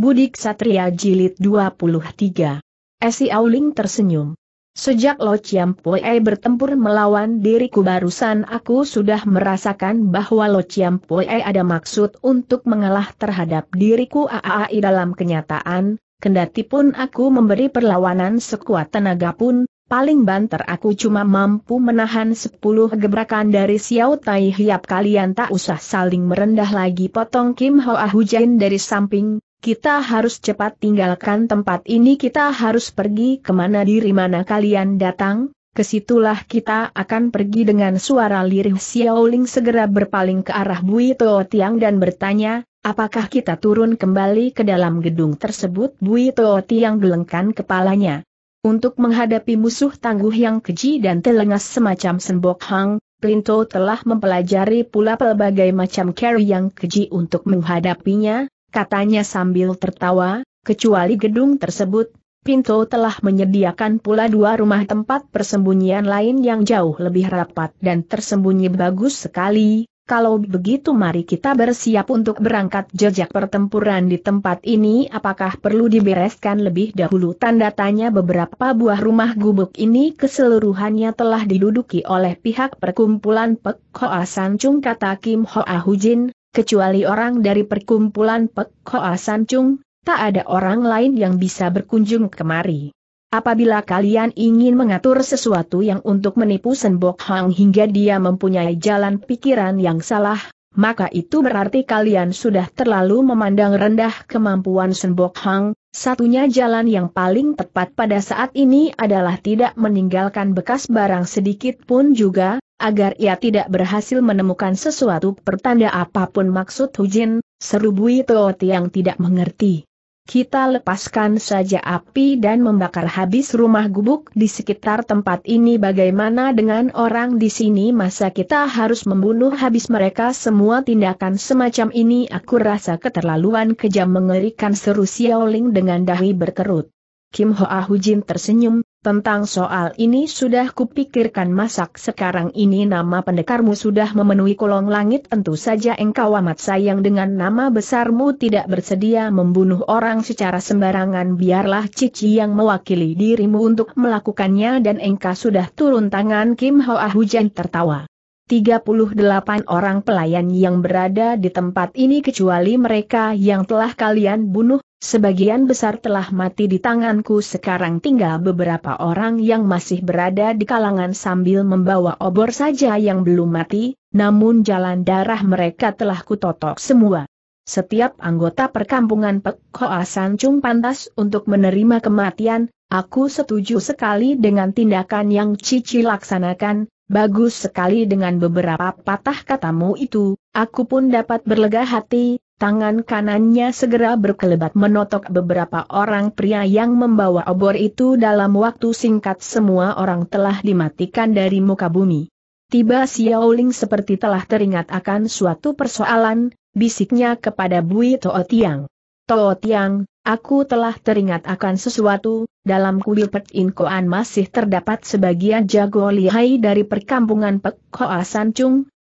Budik Satria Jilid 23. Esi Auling tersenyum. Sejak Lo Chiam Pue bertempur melawan diriku barusan aku sudah merasakan bahwa Lo Chiam Pue ada maksud untuk mengalah terhadap diriku AAI dalam kenyataan, kendati pun aku memberi perlawanan sekuat tenaga pun, Paling banter aku cuma mampu menahan 10 gebrakan dari Xiao Tai Hiap kalian tak usah saling merendah lagi potong Kim Hoa Hujain dari samping, kita harus cepat tinggalkan tempat ini kita harus pergi kemana diri mana kalian datang, kesitulah kita akan pergi dengan suara lirih Xiaoling segera berpaling ke arah Bui Tuo Tiang dan bertanya, apakah kita turun kembali ke dalam gedung tersebut Bui Tuo Tiang gelengkan kepalanya. Untuk menghadapi musuh tangguh yang keji dan telengas semacam Sembok Hang, Plinto telah mempelajari pula pelbagai macam carry yang keji untuk menghadapinya, katanya sambil tertawa, kecuali gedung tersebut, Pinto telah menyediakan pula dua rumah tempat persembunyian lain yang jauh lebih rapat dan tersembunyi bagus sekali, kalau begitu mari kita bersiap untuk berangkat jejak pertempuran di tempat ini apakah perlu dibereskan lebih dahulu tanda tanya beberapa buah rumah gubuk ini keseluruhannya telah diduduki oleh pihak perkumpulan Pek Hoa Sancung kata Kim Hoa Hujin, kecuali orang dari perkumpulan Pek Hoa Chung, tak ada orang lain yang bisa berkunjung kemari. Apabila kalian ingin mengatur sesuatu yang untuk menipu Senbok Hang hingga dia mempunyai jalan pikiran yang salah, maka itu berarti kalian sudah terlalu memandang rendah kemampuan Senbok Hang, satunya jalan yang paling tepat pada saat ini adalah tidak meninggalkan bekas barang sedikit pun juga, agar ia tidak berhasil menemukan sesuatu pertanda apapun maksud Hujin, seru Bui Tooti yang tidak mengerti. Kita lepaskan saja api dan membakar habis rumah gubuk di sekitar tempat ini bagaimana dengan orang di sini masa kita harus membunuh habis mereka semua tindakan semacam ini aku rasa keterlaluan kejam mengerikan seru Xiaoling dengan dahi berkerut. Kim Hoa Hujin tersenyum, tentang soal ini sudah kupikirkan masak sekarang ini nama pendekarmu sudah memenuhi kolong langit tentu saja engkau amat sayang dengan nama besarmu tidak bersedia membunuh orang secara sembarangan biarlah Cici yang mewakili dirimu untuk melakukannya dan engkau sudah turun tangan Kim Hoa hujan tertawa. 38 orang pelayan yang berada di tempat ini kecuali mereka yang telah kalian bunuh, sebagian besar telah mati di tanganku sekarang tinggal beberapa orang yang masih berada di kalangan sambil membawa obor saja yang belum mati, namun jalan darah mereka telah kutotok semua. Setiap anggota perkampungan Pek Chung Sancung pantas untuk menerima kematian, aku setuju sekali dengan tindakan yang Cici laksanakan, Bagus sekali dengan beberapa patah katamu itu, aku pun dapat berlega hati, tangan kanannya segera berkelebat menotok beberapa orang pria yang membawa obor itu dalam waktu singkat semua orang telah dimatikan dari muka bumi. Tiba Xiaoling seperti telah teringat akan suatu persoalan, bisiknya kepada Bui tootiang. Tiang. Tiang, Aku telah teringat akan sesuatu, dalam kuil Pek Inkoan masih terdapat sebagian jago lihai dari perkampungan Pek Hoa San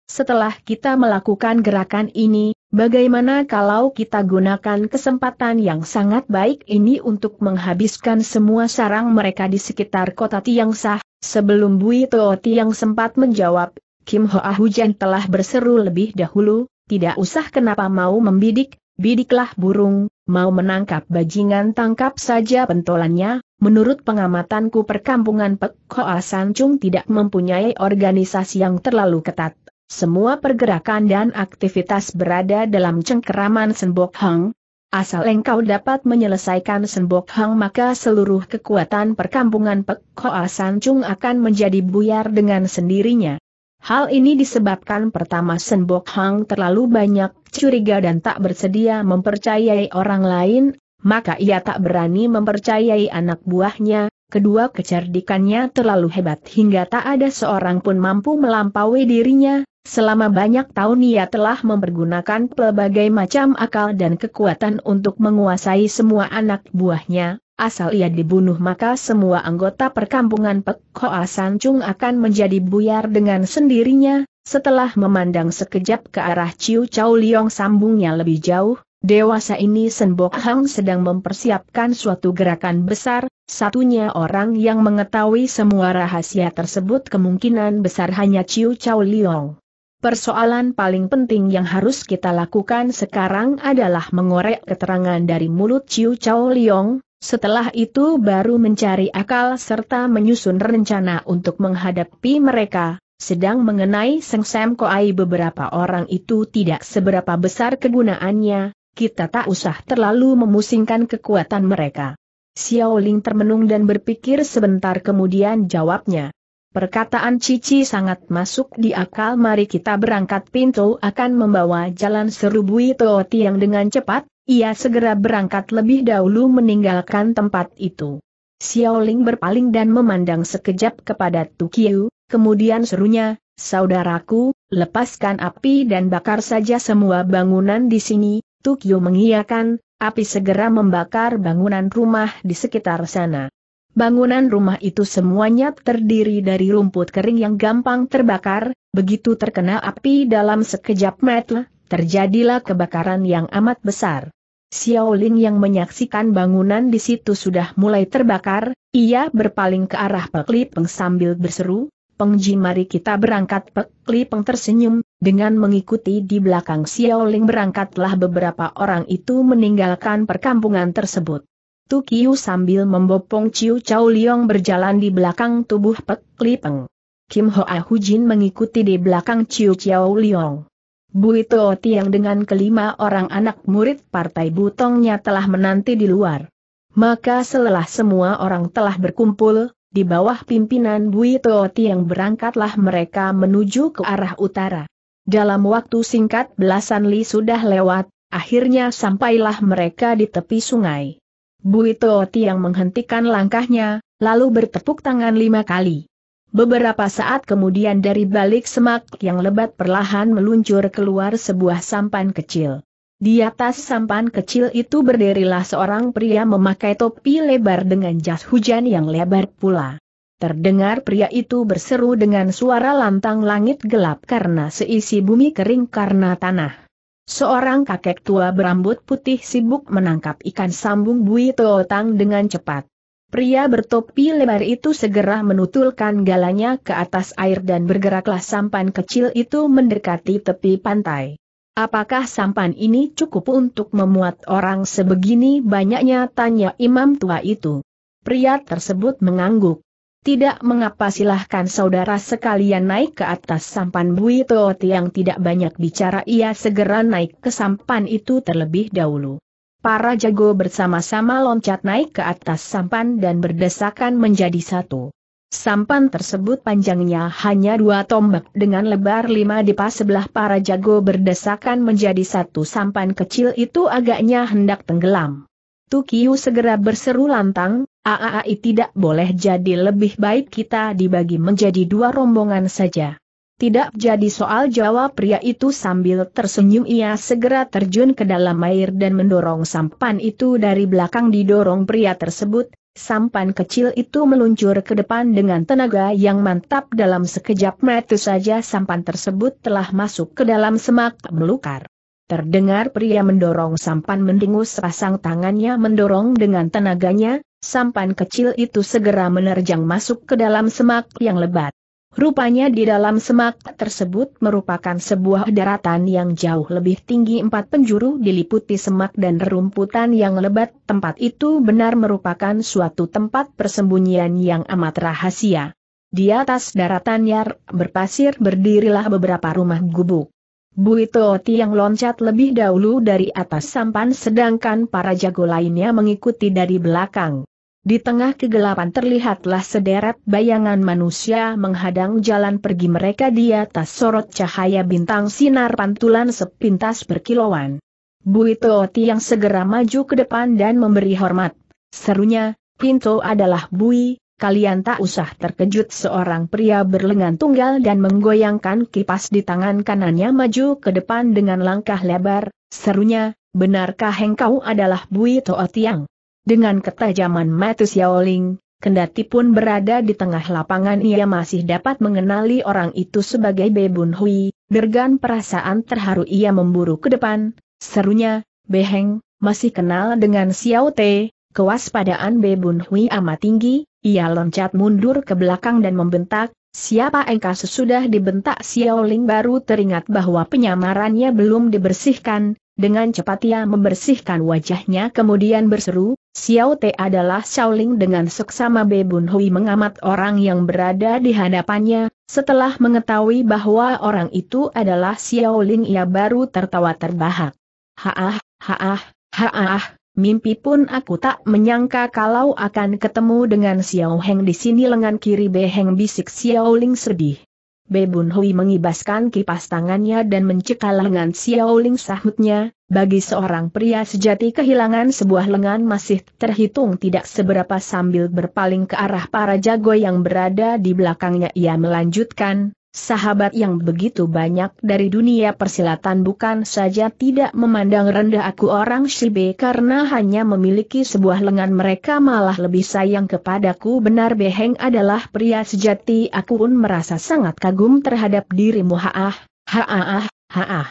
setelah kita melakukan gerakan ini, bagaimana kalau kita gunakan kesempatan yang sangat baik ini untuk menghabiskan semua sarang mereka di sekitar kota Tiang Sah, sebelum Bui Toa Tiang sempat menjawab, Kim Hoa Hujan telah berseru lebih dahulu, tidak usah kenapa mau membidik, Bidiklah burung, mau menangkap bajingan tangkap saja pentolannya, menurut pengamatanku perkampungan Pekhoa Sancung tidak mempunyai organisasi yang terlalu ketat. Semua pergerakan dan aktivitas berada dalam cengkeraman Senbok Hang. Asal engkau dapat menyelesaikan Senbok Hang maka seluruh kekuatan perkampungan Pekhoa Sancung akan menjadi buyar dengan sendirinya. Hal ini disebabkan pertama Senbok Hang terlalu banyak curiga dan tak bersedia mempercayai orang lain, maka ia tak berani mempercayai anak buahnya, kedua kecerdikannya terlalu hebat hingga tak ada seorang pun mampu melampaui dirinya, selama banyak tahun ia telah mempergunakan pelbagai macam akal dan kekuatan untuk menguasai semua anak buahnya, Asal ia dibunuh maka semua anggota perkampungan Pek Hoa Chung akan menjadi buyar dengan sendirinya, setelah memandang sekejap ke arah Ciu Chow Liong sambungnya lebih jauh, dewasa ini Bok Hang sedang mempersiapkan suatu gerakan besar, satunya orang yang mengetahui semua rahasia tersebut kemungkinan besar hanya Chiu Chow Liong. Persoalan paling penting yang harus kita lakukan sekarang adalah mengorek keterangan dari mulut Chiu Chow Liong, setelah itu baru mencari akal serta menyusun rencana untuk menghadapi mereka, sedang mengenai Seng Sam Koai beberapa orang itu tidak seberapa besar kegunaannya, kita tak usah terlalu memusingkan kekuatan mereka. Xiao Ling termenung dan berpikir sebentar kemudian jawabnya, Perkataan Cici sangat masuk di akal mari kita berangkat pintu akan membawa jalan serubui Toti yang dengan cepat, ia segera berangkat lebih dahulu meninggalkan tempat itu. Xiaoling berpaling dan memandang sekejap kepada Tukiu, kemudian serunya, Saudaraku, lepaskan api dan bakar saja semua bangunan di sini, Tukiu mengiyakan, api segera membakar bangunan rumah di sekitar sana. Bangunan rumah itu semuanya terdiri dari rumput kering yang gampang terbakar, begitu terkena api dalam sekejap mata, terjadilah kebakaran yang amat besar. Xiaoling yang menyaksikan bangunan di situ sudah mulai terbakar, ia berpaling ke arah Pek Peng sambil berseru, Peng Ji mari kita berangkat Pek Peng tersenyum, dengan mengikuti di belakang Xiaoling berangkatlah beberapa orang itu meninggalkan perkampungan tersebut. Tu Kiu sambil membopong Ciu Chau Liong berjalan di belakang tubuh Pek Li Peng. Kim Hoa Jin mengikuti di belakang Ciu Chau Liong. Bui To yang dengan kelima orang anak murid partai Butongnya telah menanti di luar. Maka selelah semua orang telah berkumpul, di bawah pimpinan Bui To yang berangkatlah mereka menuju ke arah utara. Dalam waktu singkat belasan li sudah lewat, akhirnya sampailah mereka di tepi sungai. Buito Tiang menghentikan langkahnya, lalu bertepuk tangan lima kali. Beberapa saat kemudian dari balik semak yang lebat perlahan meluncur keluar sebuah sampan kecil. Di atas sampan kecil itu berdirilah seorang pria memakai topi lebar dengan jas hujan yang lebar pula. Terdengar pria itu berseru dengan suara lantang langit gelap karena seisi bumi kering karena tanah. Seorang kakek tua berambut putih sibuk menangkap ikan sambung bui tootang dengan cepat. Pria bertopi lebar itu segera menutulkan galanya ke atas air dan bergeraklah sampan kecil itu mendekati tepi pantai. Apakah sampan ini cukup untuk memuat orang sebegini banyaknya tanya imam tua itu? Pria tersebut mengangguk. Tidak mengapa silahkan saudara sekalian naik ke atas sampan Bui Tooti yang tidak banyak bicara ia segera naik ke sampan itu terlebih dahulu. Para jago bersama-sama loncat naik ke atas sampan dan berdesakan menjadi satu. Sampan tersebut panjangnya hanya dua tombak dengan lebar lima depa sebelah para jago berdesakan menjadi satu sampan kecil itu agaknya hendak tenggelam. Tukiu segera berseru lantang, AAI tidak boleh jadi lebih baik kita dibagi menjadi dua rombongan saja. Tidak jadi soal jawab pria itu sambil tersenyum ia segera terjun ke dalam air dan mendorong sampan itu dari belakang didorong pria tersebut, sampan kecil itu meluncur ke depan dengan tenaga yang mantap dalam sekejap mata saja sampan tersebut telah masuk ke dalam semak melukar. Terdengar pria mendorong sampan mendingus pasang tangannya mendorong dengan tenaganya, Sampan kecil itu segera menerjang masuk ke dalam semak yang lebat. Rupanya di dalam semak tersebut merupakan sebuah daratan yang jauh lebih tinggi empat penjuru diliputi semak dan rerumputan yang lebat. Tempat itu benar merupakan suatu tempat persembunyian yang amat rahasia. Di atas daratan yang berpasir berdirilah beberapa rumah gubuk. Bui Toti yang loncat lebih dahulu dari atas sampan sedangkan para jago lainnya mengikuti dari belakang. Di tengah kegelapan terlihatlah sederet bayangan manusia menghadang jalan pergi mereka di atas sorot cahaya bintang sinar pantulan sepintas berkilauan. Bui Toti yang segera maju ke depan dan memberi hormat. Serunya, Pinto adalah Bui, kalian tak usah terkejut seorang pria berlengan tunggal dan menggoyangkan kipas di tangan kanannya maju ke depan dengan langkah lebar, serunya, benarkah engkau adalah Bui Toa Tiang? Dengan ketajaman mata Xiaoling, kendati pun berada di tengah lapangan ia masih dapat mengenali orang itu sebagai Bebun Hui, dergan perasaan terharu ia memburu ke depan, serunya, Beheng, masih kenal dengan Xiao Te, kewaspadaan Bebun Hui amat tinggi, ia loncat mundur ke belakang dan membentak, siapa engkau sesudah dibentak Xiao Ling baru teringat bahwa penyamarannya belum dibersihkan, dengan cepat ia membersihkan wajahnya kemudian berseru, Xiao Te adalah Xiao Ling dengan seksama Bebun Hui mengamat orang yang berada di hadapannya, setelah mengetahui bahwa orang itu adalah Xiao Ling ia baru tertawa terbahak. Haah, haah, haah, Mimpi pun aku tak menyangka kalau akan ketemu dengan Xiao Heng di sini lengan kiri Be Heng bisik Xiao Ling sedih. Be Bun Hui mengibaskan kipas tangannya dan mencekal lengan Xiao Ling sahutnya, bagi seorang pria sejati kehilangan sebuah lengan masih terhitung tidak seberapa sambil berpaling ke arah para jago yang berada di belakangnya ia melanjutkan, Sahabat yang begitu banyak dari dunia persilatan bukan saja tidak memandang rendah aku orang Shibe karena hanya memiliki sebuah lengan mereka malah lebih sayang kepadaku benar Beheng adalah pria sejati aku pun merasa sangat kagum terhadap dirimu haah, haah, ah, haah.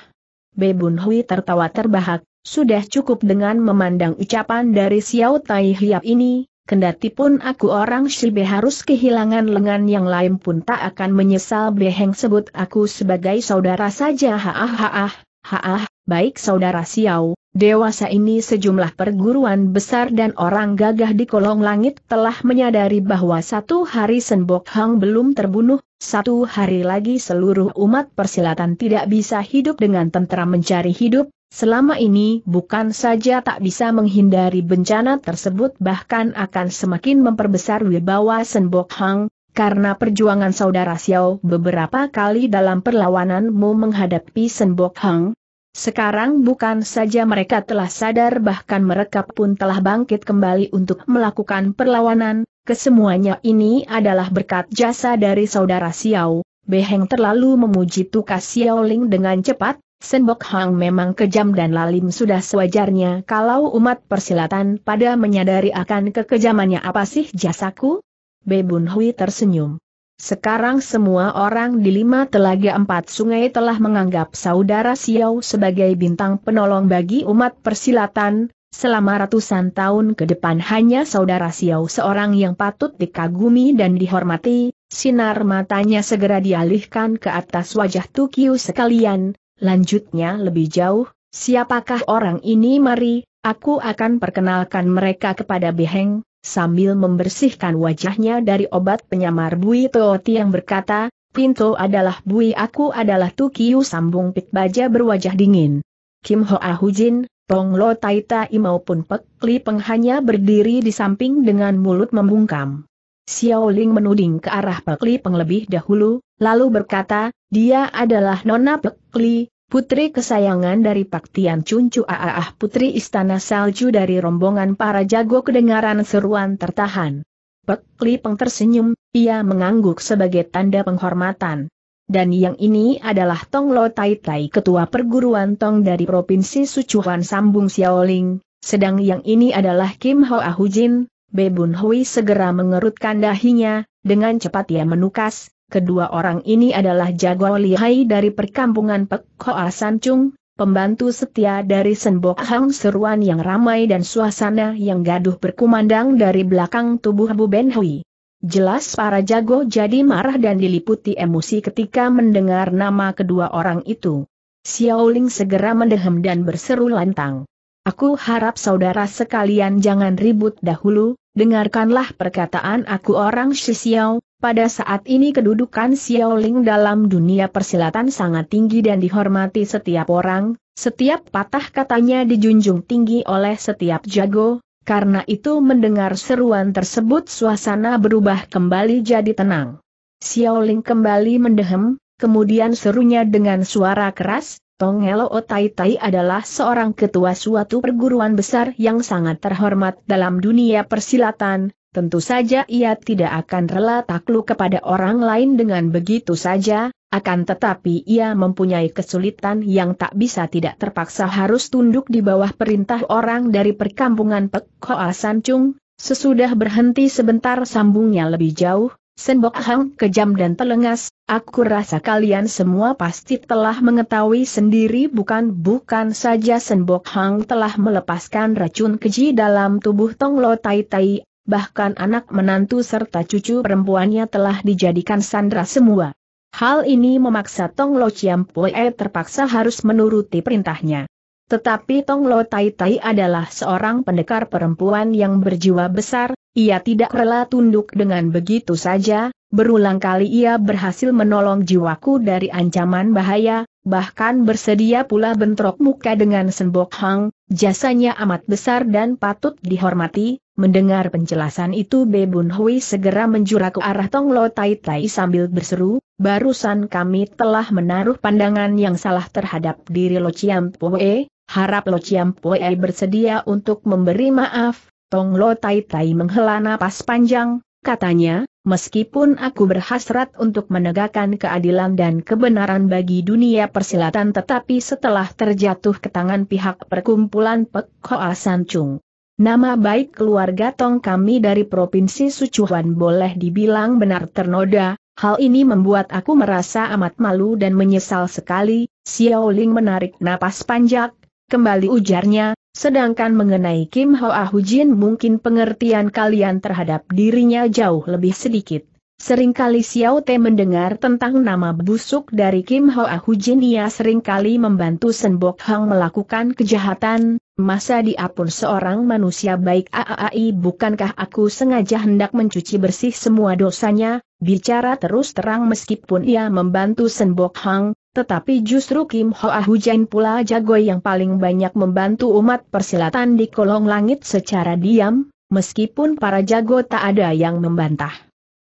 Bebun Hui tertawa terbahak, sudah cukup dengan memandang ucapan dari Xiao Tai Hiap ini, Kendati pun aku orang Shibe harus kehilangan lengan yang lain pun tak akan menyesal Beheng sebut aku sebagai saudara saja Ha ha ha ha. baik saudara Xiao, Dewasa ini sejumlah perguruan besar dan orang gagah di kolong langit telah menyadari bahwa satu hari Senbok Hang belum terbunuh, satu hari lagi seluruh umat persilatan tidak bisa hidup dengan tentera mencari hidup, selama ini bukan saja tak bisa menghindari bencana tersebut bahkan akan semakin memperbesar wibawa Senbok Hang, karena perjuangan saudara Xiao beberapa kali dalam perlawananmu menghadapi Senbok Hang, sekarang bukan saja mereka telah sadar bahkan mereka pun telah bangkit kembali untuk melakukan perlawanan, kesemuanya ini adalah berkat jasa dari saudara Xiao. Beheng terlalu memuji Tukas Xiao Ling dengan cepat, Senbok Hang memang kejam dan lalim sudah sewajarnya kalau umat persilatan pada menyadari akan kekejamannya apa sih jasaku? Bebun Hui tersenyum. Sekarang semua orang di lima telaga empat sungai telah menganggap saudara Xiao sebagai bintang penolong bagi umat persilatan, selama ratusan tahun ke depan hanya saudara Xiao seorang yang patut dikagumi dan dihormati, sinar matanya segera dialihkan ke atas wajah Tukiu sekalian, lanjutnya lebih jauh, siapakah orang ini mari, aku akan perkenalkan mereka kepada Beheng, sambil membersihkan wajahnya dari obat penyamar Bui Toti yang berkata, Pinto adalah Bui aku adalah Tukiu sambung Pik Baja berwajah dingin. Kim Hoa Hujin, Tong Lo Tai Tai maupun Pek Li Peng hanya berdiri di samping dengan mulut membungkam. Xiao Ling menuding ke arah Pek Li Peng lebih dahulu, lalu berkata, dia adalah Nona Pek Li, Putri kesayangan dari Pak Tian Cuncu Aah ah, ah, Putri Istana Salju dari rombongan para jago kedengaran seruan tertahan. Pek Peng tersenyum, ia mengangguk sebagai tanda penghormatan. Dan yang ini adalah Tong Lo Tai Tai Ketua Perguruan Tong dari Provinsi Sichuan Sambung Xiaoling, sedang yang ini adalah Kim Ho Ahujin, Bebun Hui segera mengerutkan dahinya, dengan cepat ia menukas, Kedua orang ini adalah jago lihai dari perkampungan Pek Hoa San Chung, pembantu setia dari Senbok Hang seruan yang ramai dan suasana yang gaduh berkumandang dari belakang tubuh Bu Ben Hui. Jelas para jago jadi marah dan diliputi emosi ketika mendengar nama kedua orang itu. Xiaoling segera mendehem dan berseru lantang. Aku harap saudara sekalian jangan ribut dahulu, dengarkanlah perkataan aku orang Xiao, pada saat ini kedudukan Xiao Ling dalam dunia persilatan sangat tinggi dan dihormati setiap orang, setiap patah katanya dijunjung tinggi oleh setiap jago, karena itu mendengar seruan tersebut suasana berubah kembali jadi tenang. Xiao Ling kembali mendehem, kemudian serunya dengan suara keras, Tong Helo Tai Tai adalah seorang ketua suatu perguruan besar yang sangat terhormat dalam dunia persilatan, tentu saja ia tidak akan rela takluk kepada orang lain dengan begitu saja, akan tetapi ia mempunyai kesulitan yang tak bisa tidak terpaksa harus tunduk di bawah perintah orang dari perkampungan Pek Hoa Sancung, sesudah berhenti sebentar sambungnya lebih jauh, Senbok Hang kejam dan telengas, aku rasa kalian semua pasti telah mengetahui sendiri bukan-bukan saja Senbok Hang telah melepaskan racun keji dalam tubuh Tong Lo Tai Tai bahkan anak menantu serta cucu perempuannya telah dijadikan sandra semua. Hal ini memaksa Tong Lo Chiam Pue terpaksa harus menuruti perintahnya. Tetapi Tong Lo Tai Tai adalah seorang pendekar perempuan yang berjiwa besar, ia tidak rela tunduk dengan begitu saja, Berulang kali ia berhasil menolong jiwaku dari ancaman bahaya, bahkan bersedia pula bentrok muka dengan Senbok Hang, jasanya amat besar dan patut dihormati. Mendengar penjelasan itu Bebun Hui segera menjura ke arah Tonglo Tai Tai sambil berseru, barusan kami telah menaruh pandangan yang salah terhadap diri Lo Chiam Pue, harap Lo Chiam Pue bersedia untuk memberi maaf. Tonglo Tai Tai menghela napas panjang, katanya, Meskipun aku berhasrat untuk menegakkan keadilan dan kebenaran bagi dunia persilatan tetapi setelah terjatuh ke tangan pihak perkumpulan Pek Hoa Sancung. Nama baik keluarga Tong kami dari Provinsi Sucuhan boleh dibilang benar ternoda, hal ini membuat aku merasa amat malu dan menyesal sekali, Xiao Ling menarik napas panjang, kembali ujarnya, Sedangkan mengenai Kim Hoa Hujin mungkin pengertian kalian terhadap dirinya jauh lebih sedikit. Seringkali Xiao Te mendengar tentang nama busuk dari Kim Hoa Hujin ia seringkali membantu Senbok Hang melakukan kejahatan, masa dia pun seorang manusia baik Aaai, bukankah aku sengaja hendak mencuci bersih semua dosanya, bicara terus terang meskipun ia membantu Senbok Hang, tetapi justru Kim Hoa ah Hujan pula jago yang paling banyak membantu umat persilatan di kolong langit secara diam, meskipun para jago tak ada yang membantah.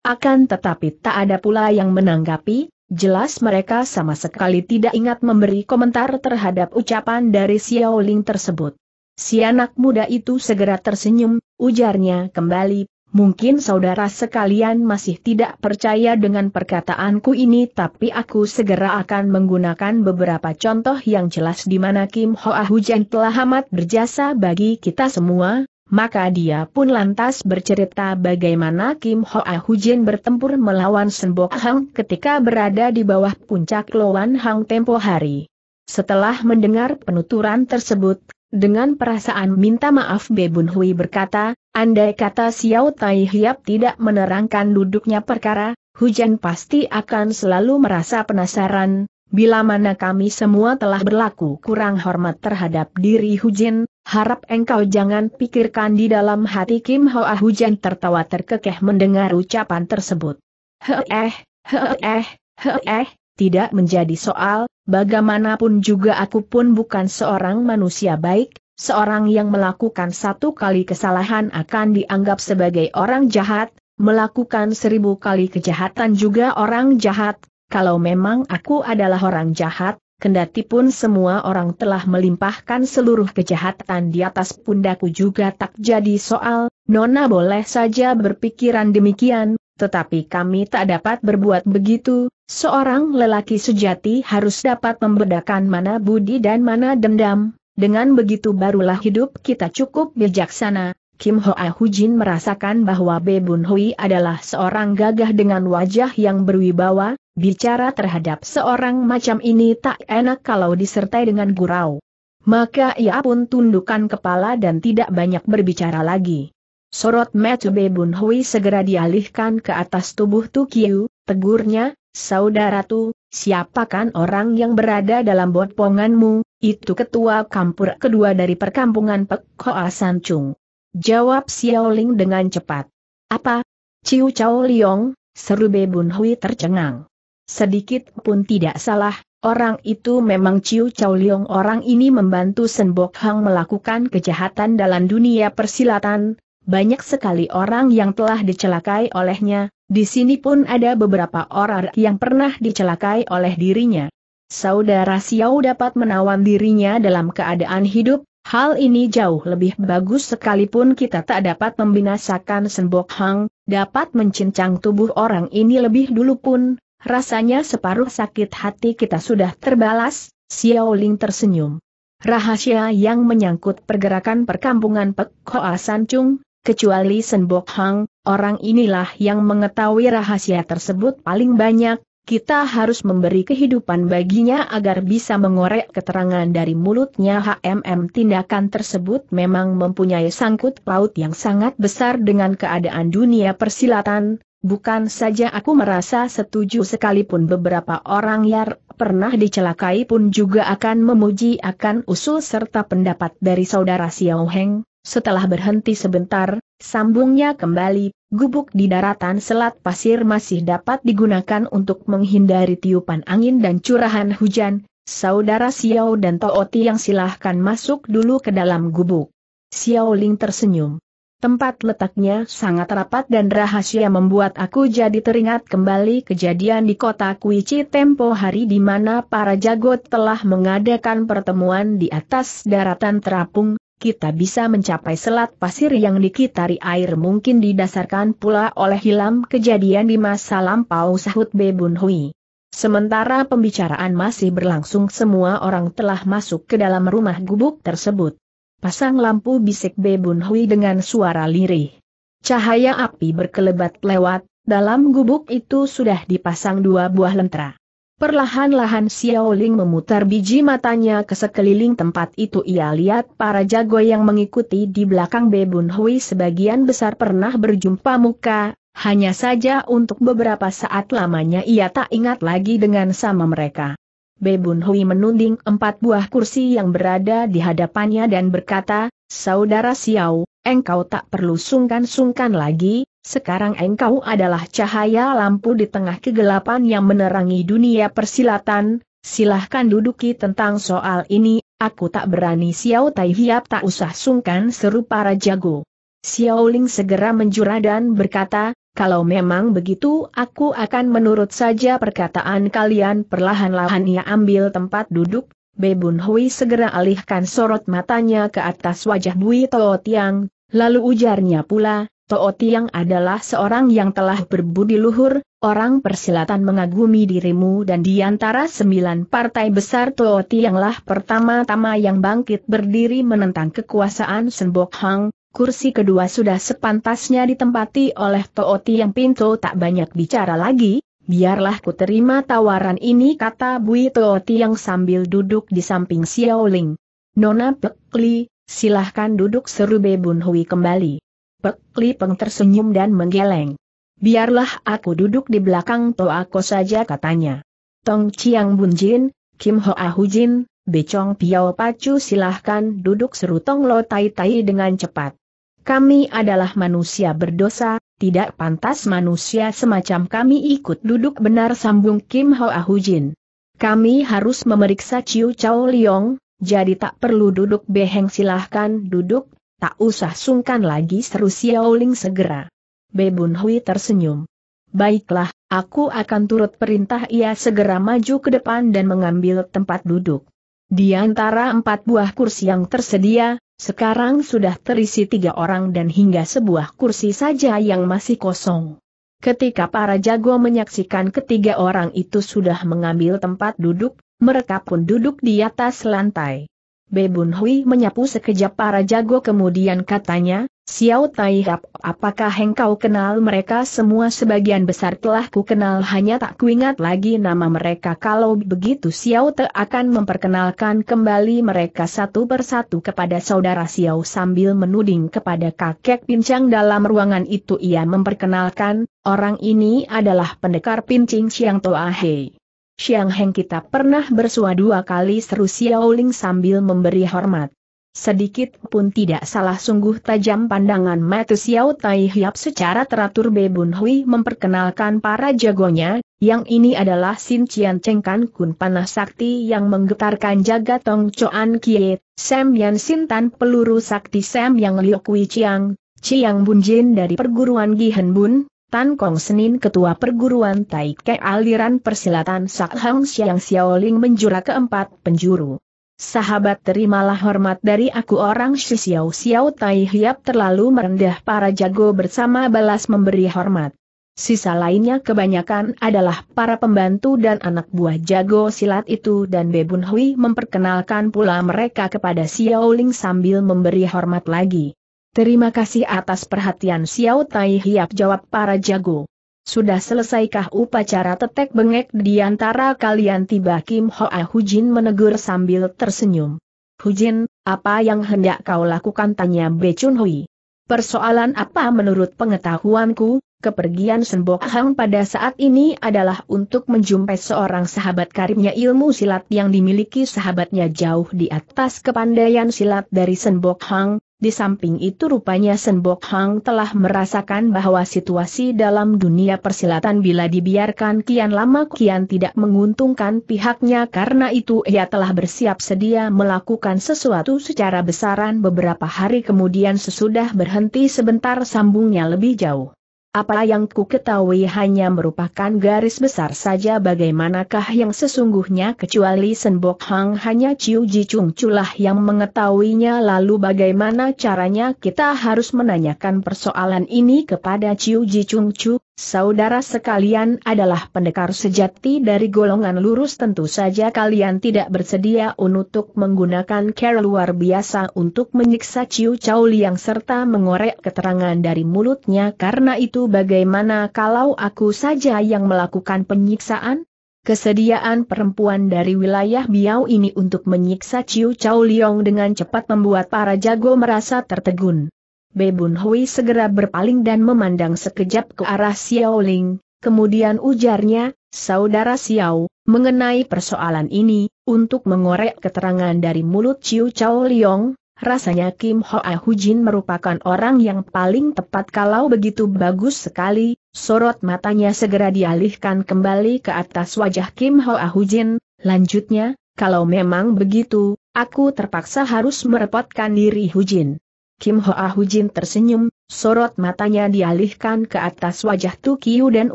Akan tetapi tak ada pula yang menanggapi, jelas mereka sama sekali tidak ingat memberi komentar terhadap ucapan dari Xiao Ling tersebut. Si anak muda itu segera tersenyum, ujarnya kembali, Mungkin saudara sekalian masih tidak percaya dengan perkataanku ini tapi aku segera akan menggunakan beberapa contoh yang jelas di mana Kim Ho Hoa Hujan telah amat berjasa bagi kita semua, maka dia pun lantas bercerita bagaimana Kim Ho Hoa Hujan bertempur melawan Senbok Hang ketika berada di bawah puncak Loan Hang tempo hari. Setelah mendengar penuturan tersebut, dengan perasaan minta maaf Bebun Hui berkata, andai kata Xiao Tai Hiap tidak menerangkan duduknya perkara, hujan pasti akan selalu merasa penasaran, bila mana kami semua telah berlaku kurang hormat terhadap diri Hujan, harap engkau jangan pikirkan di dalam hati Kim Hoa Hujan tertawa terkekeh mendengar ucapan tersebut. Heh, eh, heh, heh, tidak menjadi soal, bagaimanapun juga aku pun bukan seorang manusia baik, seorang yang melakukan satu kali kesalahan akan dianggap sebagai orang jahat, melakukan seribu kali kejahatan juga orang jahat, kalau memang aku adalah orang jahat, kendatipun semua orang telah melimpahkan seluruh kejahatan di atas pundaku juga tak jadi soal, Nona boleh saja berpikiran demikian, tetapi kami tak dapat berbuat begitu, Seorang lelaki sejati harus dapat membedakan mana budi dan mana dendam, dengan begitu barulah hidup kita cukup bijaksana. Kim Hoa Hujin merasakan bahwa Be Bun Hui adalah seorang gagah dengan wajah yang berwibawa, bicara terhadap seorang macam ini tak enak kalau disertai dengan gurau. Maka ia pun tundukkan kepala dan tidak banyak berbicara lagi. Sorot mata Be Bun Hui segera dialihkan ke atas tubuh Tukiu, tegurnya, Saudara tu, siapakan orang yang berada dalam botponganmu, itu ketua kampur kedua dari perkampungan Pek Hoa Sancung. Jawab Xiaoling dengan cepat. Apa? Ciu Chao Liong, seru Bebun Hui tercengang. Sedikit pun tidak salah, orang itu memang Ciu Chao Liong orang ini membantu Senbok Hang melakukan kejahatan dalam dunia persilatan, banyak sekali orang yang telah dicelakai olehnya, di sini pun ada beberapa orang yang pernah dicelakai oleh dirinya. Saudara Xiao dapat menawan dirinya dalam keadaan hidup, hal ini jauh lebih bagus sekalipun kita tak dapat membinasakan Senbok Hang, dapat mencincang tubuh orang ini lebih dulu pun, rasanya separuh sakit hati kita sudah terbalas, Xiao Ling tersenyum. Rahasia yang menyangkut pergerakan perkampungan Pek Hoa Chung, kecuali Senbok Hang, orang inilah yang mengetahui rahasia tersebut paling banyak, kita harus memberi kehidupan baginya agar bisa mengorek keterangan dari mulutnya HMM tindakan tersebut memang mempunyai sangkut paut yang sangat besar dengan keadaan dunia persilatan, bukan saja aku merasa setuju sekalipun beberapa orang yang pernah dicelakai pun juga akan memuji akan usul serta pendapat dari saudara Xiao Heng, setelah berhenti sebentar, sambungnya kembali, gubuk di daratan selat pasir masih dapat digunakan untuk menghindari tiupan angin dan curahan hujan, saudara Xiao dan Tooti yang silahkan masuk dulu ke dalam gubuk. Xiao Ling tersenyum. Tempat letaknya sangat rapat dan rahasia membuat aku jadi teringat kembali kejadian di kota Kuici tempo hari di mana para jago telah mengadakan pertemuan di atas daratan terapung, kita bisa mencapai selat pasir yang dikitari air mungkin didasarkan pula oleh hilang kejadian di masa lampau sahut Bebun Hui. Sementara pembicaraan masih berlangsung semua orang telah masuk ke dalam rumah gubuk tersebut. Pasang lampu bisik Bebun Hui dengan suara lirih. Cahaya api berkelebat lewat, dalam gubuk itu sudah dipasang dua buah lentera. Perlahan-lahan Xiao Ling memutar biji matanya ke sekeliling tempat itu ia lihat para jago yang mengikuti di belakang Bebun Hui sebagian besar pernah berjumpa muka, hanya saja untuk beberapa saat lamanya ia tak ingat lagi dengan sama mereka. Bebun Hui menuding empat buah kursi yang berada di hadapannya dan berkata, Saudara Xiao, engkau tak perlu sungkan-sungkan lagi, sekarang engkau adalah cahaya lampu di tengah kegelapan yang menerangi dunia persilatan, silahkan duduki tentang soal ini, aku tak berani Xiao Tai Hiap tak usah sungkan seru para jago. Xiao Ling segera menjura dan berkata, kalau memang begitu aku akan menurut saja perkataan kalian perlahan-lahan ia ambil tempat duduk, Bebun Hui segera alihkan sorot matanya ke atas wajah Bui Tao Tiang, lalu ujarnya pula, Tootiang adalah seorang yang telah berbudi luhur, orang persilatan mengagumi dirimu dan di antara sembilan partai besar Tootianglah pertama-tama yang bangkit berdiri menentang kekuasaan Senbok Hang, kursi kedua sudah sepantasnya ditempati oleh Tootiang Pinto tak banyak bicara lagi, biarlah ku terima tawaran ini kata Bui Tootiang sambil duduk di samping Xiaoling. Nona Pekli, silahkan duduk seru Bebun Hui kembali. Pek Li tersenyum dan menggeleng. Biarlah aku duduk di belakang Toako saja katanya. Tong Chiang Bun Jin, Kim Ho ah Hu Jin, Becong Piao Pacu silahkan duduk seru Tong Lo Tai Tai dengan cepat. Kami adalah manusia berdosa, tidak pantas manusia semacam kami ikut duduk benar sambung Kim Ho Hoa ah Hujin. Kami harus memeriksa Ciu Chao Liong, jadi tak perlu duduk beheng silahkan duduk, Tak usah sungkan lagi seru Xiaoling segera. Bebun Hui tersenyum. Baiklah, aku akan turut perintah ia segera maju ke depan dan mengambil tempat duduk. Di antara empat buah kursi yang tersedia, sekarang sudah terisi tiga orang dan hingga sebuah kursi saja yang masih kosong. Ketika para jago menyaksikan ketiga orang itu sudah mengambil tempat duduk, mereka pun duduk di atas lantai. Bebun Hui menyapu sekejap para jago kemudian katanya, Xiao Tai Hap, apakah engkau kenal mereka semua sebagian besar telah ku kenal hanya tak kuingat lagi nama mereka kalau begitu Xiao Te akan memperkenalkan kembali mereka satu persatu kepada saudara Xiao sambil menuding kepada kakek pincang dalam ruangan itu ia memperkenalkan, orang ini adalah pendekar pincing Xiang Toa Hei. Xiang Heng kita pernah bersua dua kali seru Xiao Ling sambil memberi hormat. Sedikit pun tidak salah sungguh tajam pandangan mata Xiao Tai Hiap secara teratur Bebun Hui memperkenalkan para jagonya, yang ini adalah Sin Cian Cheng Kan Kun Panah Sakti yang menggetarkan jaga Tong Choan Kie, Sam Yan Sin Tan Peluru Sakti Sam Yang Liu Kui Chiang, Chiang Bunjin dari perguruan Gihen Bun, Tan Kong Senin Ketua Perguruan Ke Aliran Persilatan Sak Hang Xiang Xiaoling menjura keempat penjuru. Sahabat terimalah hormat dari aku orang Shi Xiao Xiao Tai Hiap terlalu merendah para jago bersama balas memberi hormat. Sisa lainnya kebanyakan adalah para pembantu dan anak buah jago silat itu dan Bebun Hui memperkenalkan pula mereka kepada Xiaoling sambil memberi hormat lagi. Terima kasih atas perhatian Xiao Tai Hiap jawab para jago. Sudah selesaikah upacara tetek bengek di antara kalian tiba Kim Hoa Hujin menegur sambil tersenyum. Hujin, apa yang hendak kau lakukan tanya Be Chun Hui. Persoalan apa menurut pengetahuanku, kepergian Senbok Hang pada saat ini adalah untuk menjumpai seorang sahabat karibnya ilmu silat yang dimiliki sahabatnya jauh di atas kepandaian silat dari Senbok Hang, di samping itu rupanya Senbok Hang telah merasakan bahwa situasi dalam dunia persilatan bila dibiarkan kian lama kian tidak menguntungkan pihaknya karena itu ia telah bersiap sedia melakukan sesuatu secara besaran beberapa hari kemudian sesudah berhenti sebentar sambungnya lebih jauh. Apa yang ku ketahui hanya merupakan garis besar saja bagaimanakah yang sesungguhnya kecuali Senbok Hang hanya Ciu Ji Chung Chulah yang mengetahuinya lalu bagaimana caranya kita harus menanyakan persoalan ini kepada Ciu Ji Chung Chu Saudara sekalian adalah pendekar sejati dari golongan lurus tentu saja kalian tidak bersedia untuk menggunakan cara luar biasa untuk menyiksa Ciu Chao Liang serta mengorek keterangan dari mulutnya karena itu bagaimana kalau aku saja yang melakukan penyiksaan? Kesediaan perempuan dari wilayah Biau ini untuk menyiksa Ciu Chao Liang dengan cepat membuat para jago merasa tertegun. Bebun Hui segera berpaling dan memandang sekejap ke arah Xiao Ling, kemudian ujarnya, Saudara Xiao, mengenai persoalan ini, untuk mengorek keterangan dari mulut Ciu Chao Liong, rasanya Kim Ho Hoa Hujin merupakan orang yang paling tepat kalau begitu bagus sekali, sorot matanya segera dialihkan kembali ke atas wajah Kim Ho Hoa Hujin, lanjutnya, kalau memang begitu, aku terpaksa harus merepotkan diri Hujin. Kim Hoa Jin tersenyum, sorot matanya dialihkan ke atas wajah Tukiu dan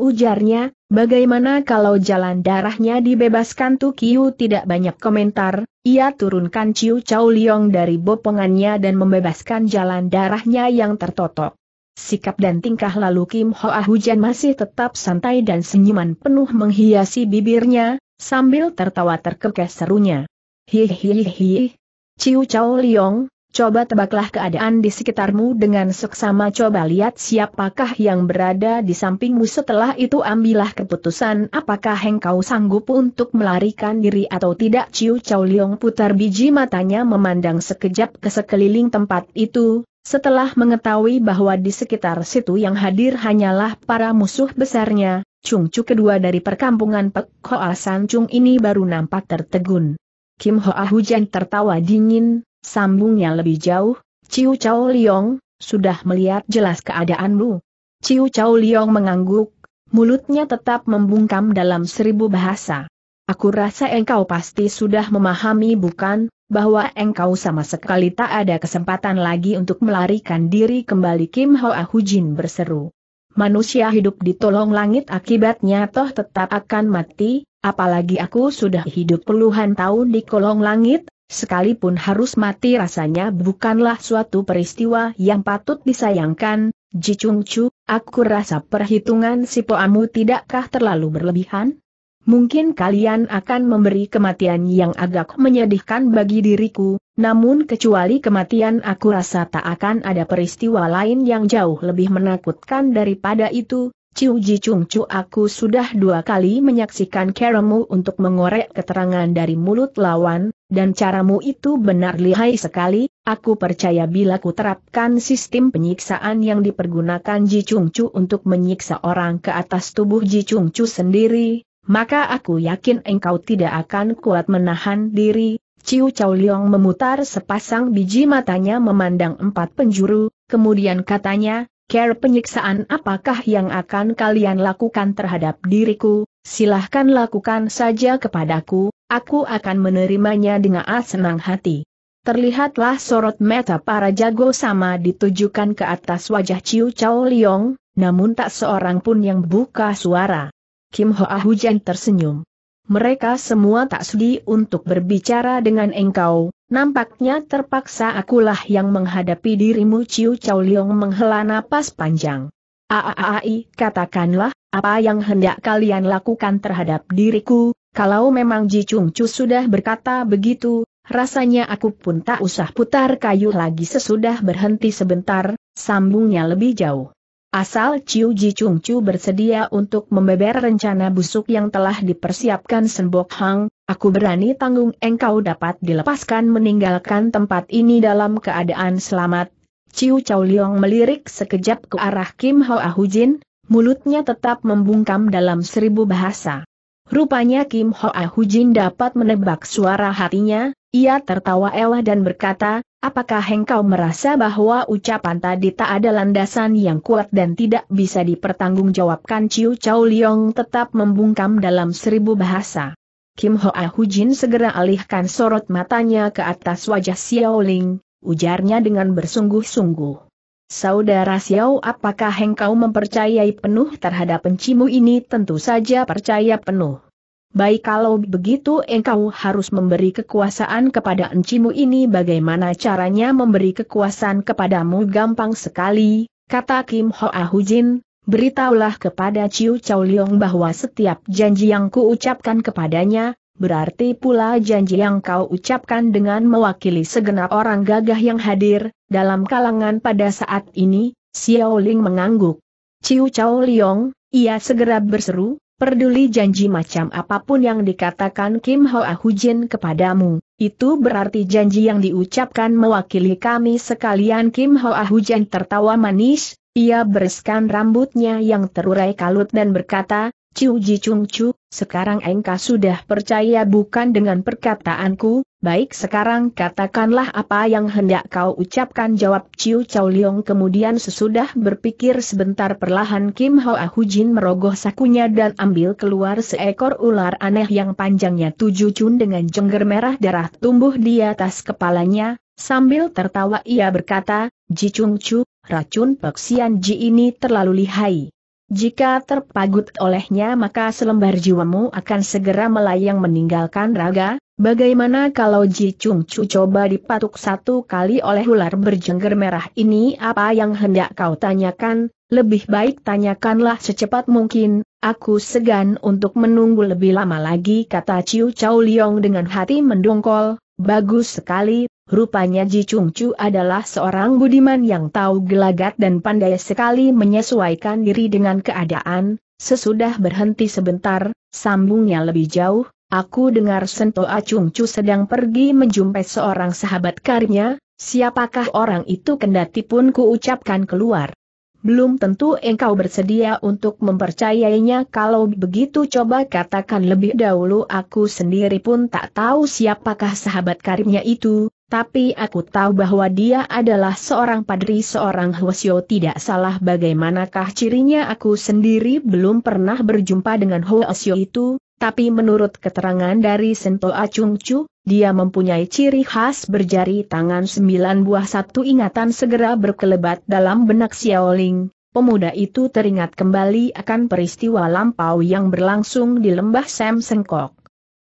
ujarnya, bagaimana kalau jalan darahnya dibebaskan Tukiu tidak banyak komentar, ia turunkan Ciu Chao Liong dari bopongannya dan membebaskan jalan darahnya yang tertotok. Sikap dan tingkah lalu Kim Hoa Jin masih tetap santai dan senyuman penuh menghiasi bibirnya, sambil tertawa terkekeh serunya. Hihihihi. Ciu Chao Liong, Coba tebaklah keadaan di sekitarmu dengan seksama coba lihat siapakah yang berada di sampingmu setelah itu ambillah keputusan apakah engkau sanggup untuk melarikan diri atau tidak Ciu Chow Leong putar biji matanya memandang sekejap ke sekeliling tempat itu, setelah mengetahui bahwa di sekitar situ yang hadir hanyalah para musuh besarnya, Chung Chu kedua dari perkampungan Pek Hoa San Chung ini baru nampak tertegun. Kim Hoa Hujan tertawa dingin, Sambungnya lebih jauh, Ciu Chao Liong, sudah melihat jelas keadaanmu. Ciu Chao Liong mengangguk, mulutnya tetap membungkam dalam seribu bahasa. Aku rasa engkau pasti sudah memahami bukan, bahwa engkau sama sekali tak ada kesempatan lagi untuk melarikan diri kembali Kim Ahu Jin berseru. Manusia hidup ditolong langit akibatnya toh tetap akan mati, apalagi aku sudah hidup puluhan tahun di kolong langit, Sekalipun harus mati rasanya bukanlah suatu peristiwa yang patut disayangkan, Jicungcu, aku rasa perhitungan si Poamu tidakkah terlalu berlebihan? Mungkin kalian akan memberi kematian yang agak menyedihkan bagi diriku, namun kecuali kematian aku rasa tak akan ada peristiwa lain yang jauh lebih menakutkan daripada itu, Ciu Ji Chung Chu aku sudah dua kali menyaksikan caramu untuk mengorek keterangan dari mulut lawan, dan caramu itu benar lihai sekali, aku percaya bila ku terapkan sistem penyiksaan yang dipergunakan Ji Chung Chu untuk menyiksa orang ke atas tubuh Ji Chung Chu sendiri, maka aku yakin engkau tidak akan kuat menahan diri. Ciu Chow Leong memutar sepasang biji matanya memandang empat penjuru, kemudian katanya, care penyiksaan apakah yang akan kalian lakukan terhadap diriku, silahkan lakukan saja kepadaku, aku akan menerimanya dengan senang hati. Terlihatlah sorot mata para jago sama ditujukan ke atas wajah Ciu Chao Liong, namun tak seorang pun yang buka suara. Kim Ho Hoa Hujan tersenyum. Mereka semua tak sudi untuk berbicara dengan engkau, nampaknya terpaksa akulah yang menghadapi dirimu Ciu Chow Leong menghela napas panjang. Aaai, katakanlah, apa yang hendak kalian lakukan terhadap diriku, kalau memang Ji Chung Chu sudah berkata begitu, rasanya aku pun tak usah putar kayu lagi sesudah berhenti sebentar, sambungnya lebih jauh. Asal Ciu Ji Chung Chu bersedia untuk membeber rencana busuk yang telah dipersiapkan Senbok Hang, aku berani tanggung engkau dapat dilepaskan meninggalkan tempat ini dalam keadaan selamat. Ciu Chow Liong melirik sekejap ke arah Kim Ho Hoa Jin, mulutnya tetap membungkam dalam seribu bahasa. Rupanya Kim Ho Hoa Jin dapat menebak suara hatinya, ia tertawa elah dan berkata, Apakah engkau merasa bahwa ucapan tadi tak ada landasan yang kuat dan tidak bisa dipertanggungjawabkan Ciu Chao Liong tetap membungkam dalam seribu bahasa. Kim Hoa ah Hujin segera alihkan sorot matanya ke atas wajah Xiao Ling, ujarnya dengan bersungguh-sungguh. Saudara Xiao apakah engkau mempercayai penuh terhadap pencimu ini tentu saja percaya penuh. Baik kalau begitu engkau harus memberi kekuasaan kepada encimu ini bagaimana caranya memberi kekuasaan kepadamu gampang sekali, kata Kim Ho Hoa Jin. beritahulah kepada Ciu Chow Leong bahwa setiap janji yang kuucapkan kepadanya, berarti pula janji yang kau ucapkan dengan mewakili segenap orang gagah yang hadir, dalam kalangan pada saat ini, Xiao Ling mengangguk. Ciu Chow Leong, ia segera berseru, Perduli janji macam apapun yang dikatakan Kim Ho Ah Hujin kepadamu, itu berarti janji yang diucapkan mewakili kami sekalian Kim Ho Ah Hujin tertawa manis, ia bereskan rambutnya yang terurai kalut dan berkata, Ciu Ji Chung Chu, sekarang engkau sudah percaya bukan dengan perkataanku, Baik sekarang katakanlah apa yang hendak kau ucapkan jawab Ciu Chow Leong kemudian sesudah berpikir sebentar perlahan Kim Hoa Jin merogoh sakunya dan ambil keluar seekor ular aneh yang panjangnya tujuh cun dengan jengger merah darah tumbuh di atas kepalanya, sambil tertawa ia berkata, Ji Chung Chu, racun peksian Ji ini terlalu lihai. Jika terpagut olehnya maka selembar jiwamu akan segera melayang meninggalkan raga, Bagaimana kalau Ji Chung Chu coba dipatuk satu kali oleh ular berjengger merah ini apa yang hendak kau tanyakan, lebih baik tanyakanlah secepat mungkin, aku segan untuk menunggu lebih lama lagi kata Ciu Chau Liong dengan hati mendongkol, bagus sekali, rupanya Ji Chung Chu adalah seorang budiman yang tahu gelagat dan pandai sekali menyesuaikan diri dengan keadaan, sesudah berhenti sebentar, sambungnya lebih jauh, Aku dengar Sento cu sedang pergi menjumpai seorang sahabat karibnya, siapakah orang itu kendati pun ku ucapkan keluar. Belum tentu engkau bersedia untuk mempercayainya kalau begitu coba katakan lebih dahulu aku sendiri pun tak tahu siapakah sahabat karibnya itu, tapi aku tahu bahwa dia adalah seorang padri seorang Hwasyo tidak salah bagaimanakah cirinya aku sendiri belum pernah berjumpa dengan Hwasyo itu, tapi menurut keterangan dari Sento Acung Chu, dia mempunyai ciri khas berjari tangan sembilan buah satu ingatan segera berkelebat dalam benak Xiaoling. Pemuda itu teringat kembali akan peristiwa lampau yang berlangsung di lembah Sam Sengkok.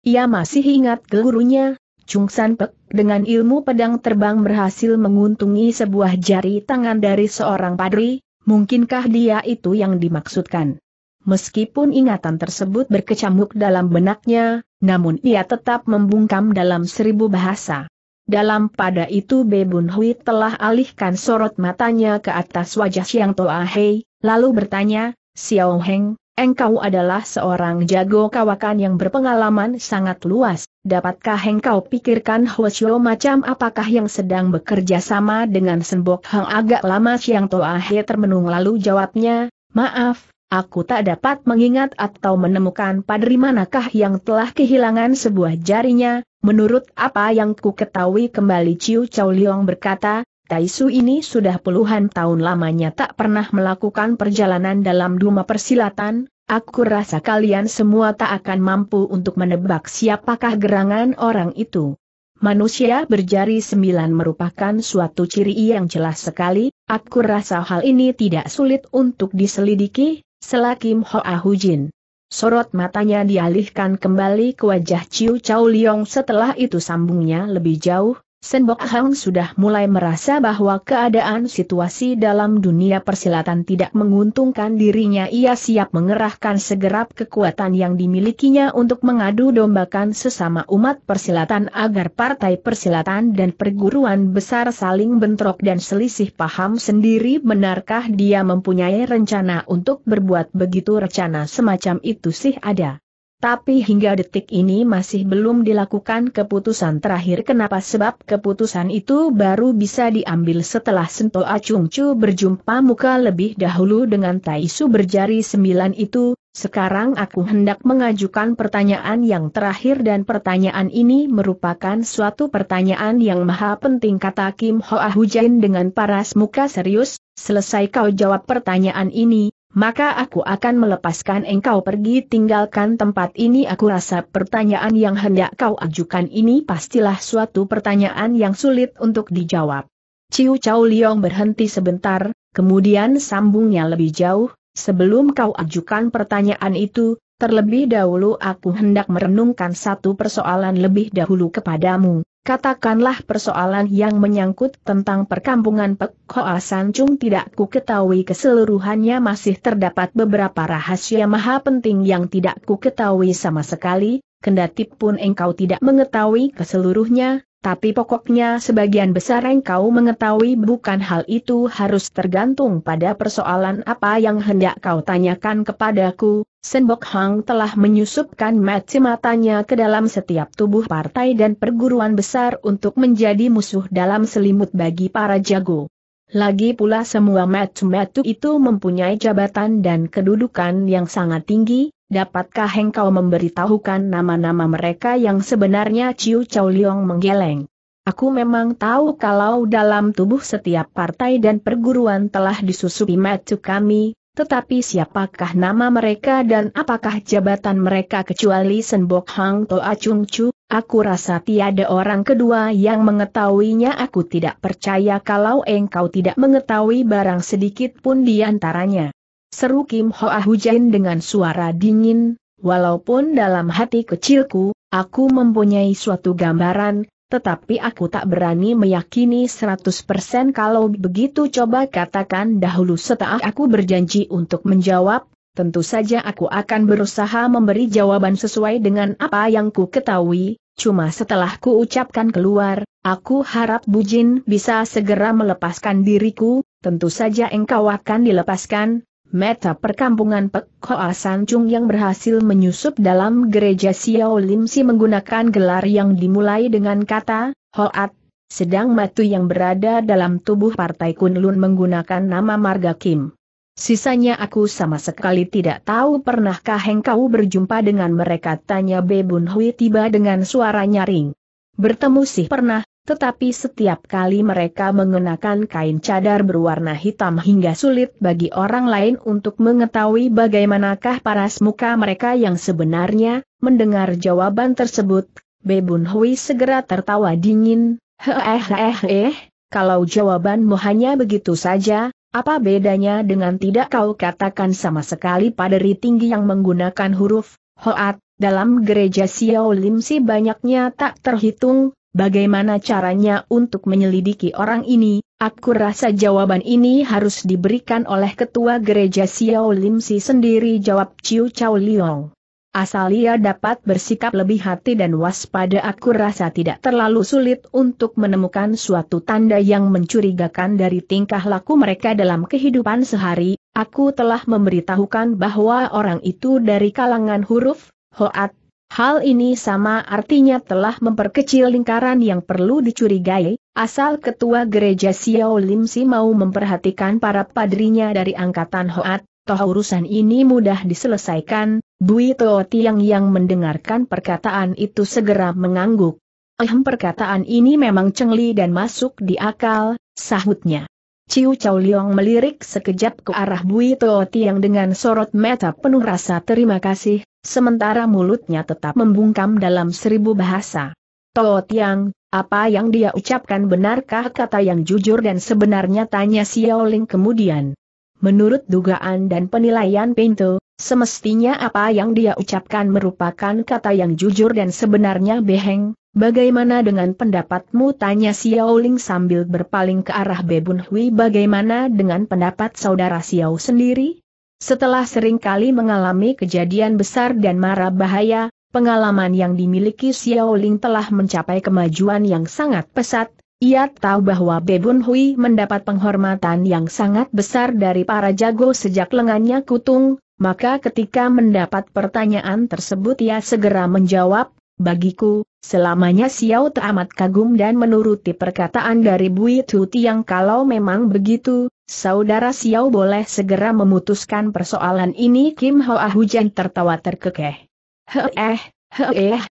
Ia masih ingat gurunya, Chung San Pek, dengan ilmu pedang terbang berhasil menguntungi sebuah jari tangan dari seorang padri, mungkinkah dia itu yang dimaksudkan? Meskipun ingatan tersebut berkecamuk dalam benaknya, namun ia tetap membungkam dalam seribu bahasa. Dalam pada itu Bebun Hui telah alihkan sorot matanya ke atas wajah Siang Toa Hei, lalu bertanya, Xiao Heng, engkau adalah seorang jago kawakan yang berpengalaman sangat luas, dapatkah engkau pikirkan Huo macam apakah yang sedang bekerja sama dengan Senbok hang agak lama Siang Toa Hei termenung lalu jawabnya, maaf, Aku tak dapat mengingat atau menemukan padri manakah yang telah kehilangan sebuah jarinya, menurut apa yang ku ketahui kembali Ciu Chow Liong berkata, Taisu ini sudah puluhan tahun lamanya tak pernah melakukan perjalanan dalam duma persilatan, aku rasa kalian semua tak akan mampu untuk menebak siapakah gerangan orang itu. Manusia berjari sembilan merupakan suatu ciri yang jelas sekali, aku rasa hal ini tidak sulit untuk diselidiki, Selakim Hoa Hujin. Sorot matanya dialihkan kembali ke wajah Ciu Chow Liong setelah itu sambungnya lebih jauh, Senbok Hang sudah mulai merasa bahwa keadaan situasi dalam dunia persilatan tidak menguntungkan dirinya ia siap mengerahkan segerap kekuatan yang dimilikinya untuk mengadu dombakan sesama umat persilatan agar partai persilatan dan perguruan besar saling bentrok dan selisih paham sendiri benarkah dia mempunyai rencana untuk berbuat begitu rencana semacam itu sih ada. Tapi hingga detik ini masih belum dilakukan keputusan terakhir kenapa sebab keputusan itu baru bisa diambil setelah Sento Chu berjumpa muka lebih dahulu dengan Taisu berjari sembilan itu, sekarang aku hendak mengajukan pertanyaan yang terakhir dan pertanyaan ini merupakan suatu pertanyaan yang maha penting kata Kim Hoa Hujain dengan paras muka serius, selesai kau jawab pertanyaan ini, maka aku akan melepaskan engkau pergi tinggalkan tempat ini aku rasa pertanyaan yang hendak kau ajukan ini pastilah suatu pertanyaan yang sulit untuk dijawab. Ciu Cau Liong berhenti sebentar, kemudian sambungnya lebih jauh, sebelum kau ajukan pertanyaan itu, terlebih dahulu aku hendak merenungkan satu persoalan lebih dahulu kepadamu. Katakanlah persoalan yang menyangkut tentang perkampungan Pek Hoa Chung tidak ku ketahui keseluruhannya masih terdapat beberapa rahasia maha penting yang tidak ku ketahui sama sekali, kendati pun engkau tidak mengetahui keseluruhnya, tapi pokoknya sebagian besar engkau mengetahui bukan hal itu harus tergantung pada persoalan apa yang hendak kau tanyakan kepadaku, Senbok Hang telah menyusupkan mati matanya ke dalam setiap tubuh partai dan perguruan besar untuk menjadi musuh dalam selimut bagi para jago. Lagi pula semua metu-metu itu mempunyai jabatan dan kedudukan yang sangat tinggi, dapatkah engkau memberitahukan nama-nama mereka yang sebenarnya Ciu Chow Liang menggeleng? Aku memang tahu kalau dalam tubuh setiap partai dan perguruan telah disusupi metu kami, tetapi siapakah nama mereka dan apakah jabatan mereka kecuali Senbok Hang Toa Chung Chu? Aku rasa tiada orang kedua yang mengetahuinya aku tidak percaya kalau engkau tidak mengetahui barang sedikit pun di antaranya. Seru Kim Hoa Hujan dengan suara dingin, walaupun dalam hati kecilku, aku mempunyai suatu gambaran, tetapi aku tak berani meyakini 100% kalau begitu coba katakan dahulu setelah aku berjanji untuk menjawab, tentu saja aku akan berusaha memberi jawaban sesuai dengan apa yang ku ketahui, cuma setelah ku ucapkan keluar, aku harap Bujin bisa segera melepaskan diriku, tentu saja engkau akan dilepaskan, meta perkampungan Pek Hoa Chung yang berhasil menyusup dalam gereja Xiao Lim Si menggunakan gelar yang dimulai dengan kata, Hoat, sedang Matu yang berada dalam tubuh Partai Kunlun menggunakan nama Marga Kim. Sisanya aku sama sekali tidak tahu pernahkah engkau berjumpa dengan mereka tanya Bebun Hui tiba dengan suara nyaring. Bertemu sih pernah, tetapi setiap kali mereka mengenakan kain cadar berwarna hitam hingga sulit bagi orang lain untuk mengetahui bagaimanakah paras muka mereka yang sebenarnya, mendengar jawaban tersebut, Bebun Hui segera tertawa dingin, heeh heeh eh, kalau jawabanmu hanya begitu saja, apa bedanya dengan tidak kau katakan sama sekali pada tinggi yang menggunakan huruf, hoat, dalam gereja Xiao si banyaknya tak terhitung, Bagaimana caranya untuk menyelidiki orang ini? Aku rasa jawaban ini harus diberikan oleh ketua gereja Xiao Si sendiri jawab Chiu Chao Liong. Asal ia dapat bersikap lebih hati dan waspada aku rasa tidak terlalu sulit untuk menemukan suatu tanda yang mencurigakan dari tingkah laku mereka dalam kehidupan sehari, aku telah memberitahukan bahwa orang itu dari kalangan huruf, hoat, Hal ini sama artinya telah memperkecil lingkaran yang perlu dicurigai, asal ketua gereja Xiao Lim Si mau memperhatikan para padrinya dari angkatan Hoat, toh urusan ini mudah diselesaikan, Bui Tuo Tiang yang mendengarkan perkataan itu segera mengangguk. Ehm perkataan ini memang cengli dan masuk di akal, sahutnya. Ciu Chow Liong melirik sekejap ke arah Bui Tuo Tiang dengan sorot mata penuh rasa terima kasih, sementara mulutnya tetap membungkam dalam seribu bahasa. Tao Tiang, apa yang dia ucapkan benarkah kata yang jujur dan sebenarnya tanya Ling kemudian. Menurut dugaan dan penilaian Pinto, semestinya apa yang dia ucapkan merupakan kata yang jujur dan sebenarnya beheng, bagaimana dengan pendapatmu tanya Ling sambil berpaling ke arah Bebun Hui bagaimana dengan pendapat saudara Xiao sendiri? Setelah seringkali mengalami kejadian besar dan marah bahaya, pengalaman yang dimiliki Xiao Ling telah mencapai kemajuan yang sangat pesat, ia tahu bahwa Bebun Hui mendapat penghormatan yang sangat besar dari para jago sejak lengannya kutung, maka ketika mendapat pertanyaan tersebut ia segera menjawab, bagiku, Selamanya Xiao teramat kagum dan menuruti perkataan dari Bui Tuti yang kalau memang begitu, saudara Xiao boleh segera memutuskan persoalan ini Kim Hoa Hujan tertawa terkekeh. Heh eh, heh eh,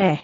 heh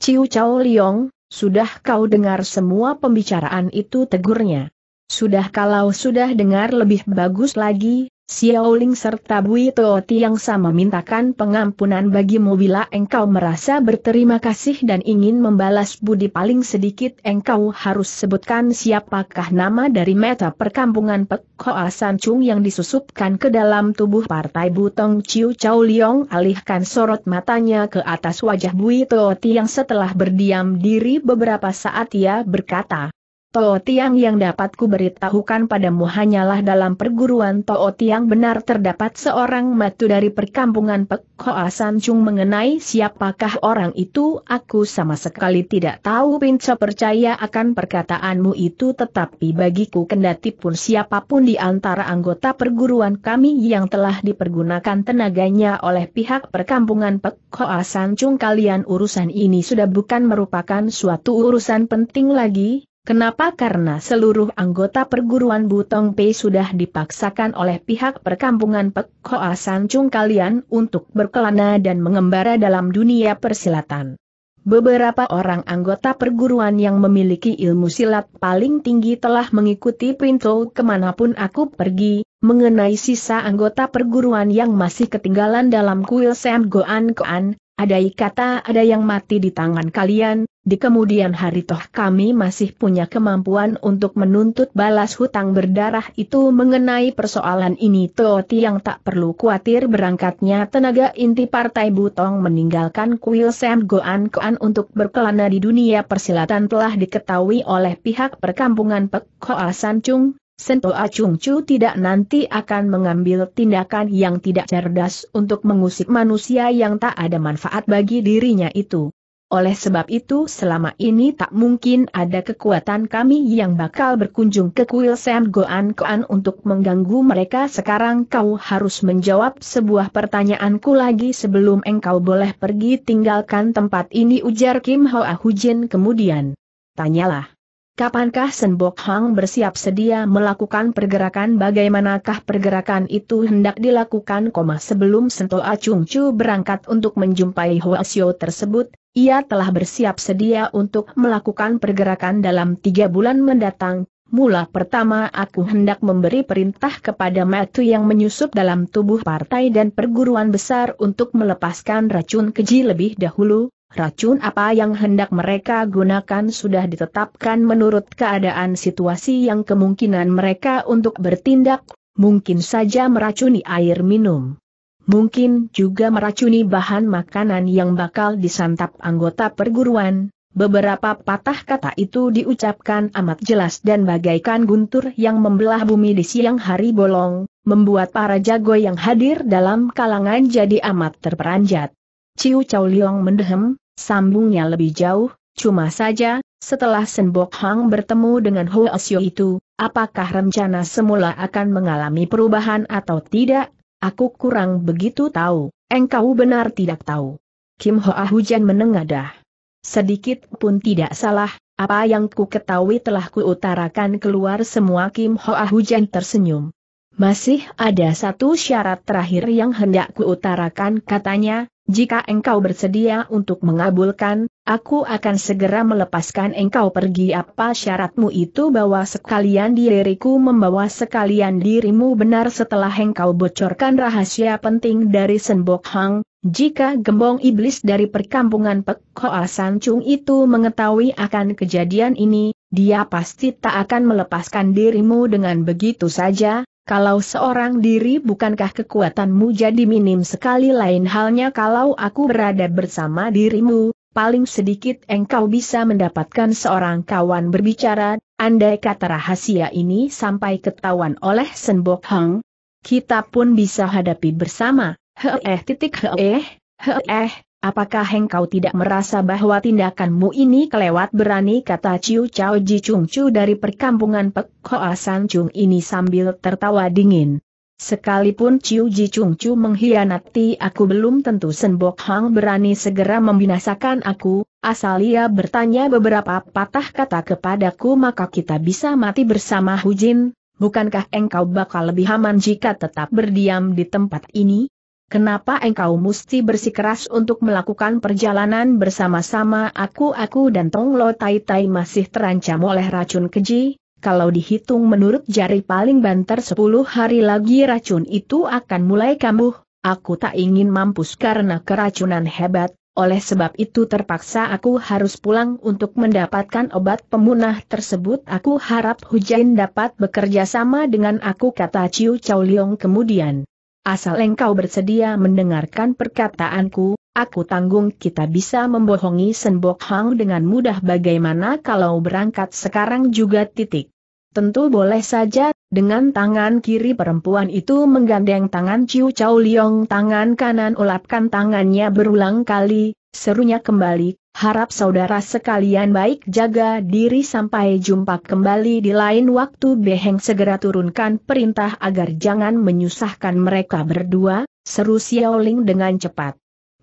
Ciu Chao Liong, sudah kau dengar semua pembicaraan itu tegurnya. Sudah kalau sudah dengar lebih bagus lagi, Xiaoling serta Bui Tooti yang sama memintakan pengampunan bagimu bila engkau merasa berterima kasih dan ingin membalas budi paling sedikit engkau harus sebutkan siapakah nama dari meta perkampungan Pek Hoa San Chung yang disusupkan ke dalam tubuh partai Butong Chiu Chau Liong alihkan sorot matanya ke atas wajah Bui Tooti yang setelah berdiam diri beberapa saat ia berkata. Toh Tiang yang dapat kuberitahukan padamu hanyalah dalam perguruan Toh Tiang benar terdapat seorang matu dari perkampungan Pek Hoa San Chung mengenai siapakah orang itu aku sama sekali tidak tahu Pinca percaya akan perkataanmu itu tetapi bagiku kendati pun siapapun di antara anggota perguruan kami yang telah dipergunakan tenaganya oleh pihak perkampungan Pek Hoa San Chung kalian urusan ini sudah bukan merupakan suatu urusan penting lagi Kenapa? Karena seluruh anggota perguruan Butong Pei sudah dipaksakan oleh pihak perkampungan Pek Hoa Chung kalian untuk berkelana dan mengembara dalam dunia persilatan. Beberapa orang anggota perguruan yang memiliki ilmu silat paling tinggi telah mengikuti pintu kemanapun aku pergi, mengenai sisa anggota perguruan yang masih ketinggalan dalam kuil Sam Goan Koan, ada kata ada yang mati di tangan kalian, di kemudian hari toh kami masih punya kemampuan untuk menuntut balas hutang berdarah itu mengenai persoalan ini Toti yang tak perlu khawatir berangkatnya tenaga inti partai Butong meninggalkan kuil Sam Goan Koan untuk berkelana di dunia persilatan telah diketahui oleh pihak perkampungan Pek Hoa San Chung. Sento Acung Chu tidak nanti akan mengambil tindakan yang tidak cerdas untuk mengusik manusia yang tak ada manfaat bagi dirinya itu. Oleh sebab itu selama ini tak mungkin ada kekuatan kami yang bakal berkunjung ke kuil Sam Goan Koan untuk mengganggu mereka sekarang kau harus menjawab sebuah pertanyaanku lagi sebelum engkau boleh pergi tinggalkan tempat ini ujar Kim Hoa Hujin kemudian. Tanyalah. Kapankah Senbok Hang bersiap sedia melakukan pergerakan bagaimanakah pergerakan itu hendak dilakukan koma sebelum Sento Acung Chu berangkat untuk menjumpai Hoa Xiao tersebut, ia telah bersiap sedia untuk melakukan pergerakan dalam tiga bulan mendatang. Mula pertama aku hendak memberi perintah kepada Matu yang menyusup dalam tubuh partai dan perguruan besar untuk melepaskan racun keji lebih dahulu, Racun apa yang hendak mereka gunakan sudah ditetapkan menurut keadaan situasi yang kemungkinan mereka untuk bertindak, mungkin saja meracuni air minum mungkin juga meracuni bahan makanan yang bakal disantap anggota perguruan. Beberapa patah kata itu diucapkan amat jelas dan bagaikan guntur yang membelah bumi di siang hari bolong, membuat para jago yang hadir dalam kalangan jadi amat terperanjat. Ciu Chow Liong mendehem, sambungnya lebih jauh, cuma saja, setelah Sen Bok Hang bertemu dengan Hoa Sio itu, apakah rencana semula akan mengalami perubahan atau tidak, Aku kurang begitu tahu, engkau benar tidak tahu. Kim Hoa hujan menengadah. Sedikit pun tidak salah, apa yang ku ketahui telah kuutarakan keluar semua Kim Hoa hujan tersenyum. Masih ada satu syarat terakhir yang hendak kuutarakan katanya, jika engkau bersedia untuk mengabulkan, Aku akan segera melepaskan engkau pergi apa syaratmu itu bahwa sekalian diriku membawa sekalian dirimu benar setelah engkau bocorkan rahasia penting dari Senbok Hang, jika gembong iblis dari perkampungan Pek Hoa Sancung itu mengetahui akan kejadian ini, dia pasti tak akan melepaskan dirimu dengan begitu saja, kalau seorang diri bukankah kekuatanmu jadi minim sekali lain halnya kalau aku berada bersama dirimu, paling sedikit engkau bisa mendapatkan seorang kawan berbicara, andai kata rahasia ini sampai ketahuan oleh Senbok Hang, kita pun bisa hadapi bersama, heeh titik heeh, heeh, apakah engkau tidak merasa bahwa tindakanmu ini kelewat berani kata Ciu Cao Ji Chung Chu dari perkampungan Pek Hoa San Chung ini sambil tertawa dingin. Sekalipun Ciu Ji Chung Chu mengkhianati aku belum tentu Senbok Hang berani segera membinasakan aku, asal ia bertanya beberapa patah kata kepadaku maka kita bisa mati bersama Hu Jin. bukankah engkau bakal lebih aman jika tetap berdiam di tempat ini? Kenapa engkau mesti bersikeras untuk melakukan perjalanan bersama-sama aku-aku dan Tong Lo Tai Tai masih terancam oleh racun keji, kalau dihitung menurut jari paling banter 10 hari lagi racun itu akan mulai kambuh, aku tak ingin mampus karena keracunan hebat, oleh sebab itu terpaksa aku harus pulang untuk mendapatkan obat pemunah tersebut. Aku harap Hujain dapat bekerja sama dengan aku kata Ciu Chow Leong kemudian. Asal engkau bersedia mendengarkan perkataanku, Aku tanggung kita bisa membohongi Senbok Hang dengan mudah bagaimana kalau berangkat sekarang juga titik. Tentu boleh saja, dengan tangan kiri perempuan itu menggandeng tangan Ciu Chao Liong tangan kanan ulapkan tangannya berulang kali, serunya kembali, harap saudara sekalian baik jaga diri sampai jumpa kembali di lain waktu Beheng segera turunkan perintah agar jangan menyusahkan mereka berdua, seru Xiaoling dengan cepat.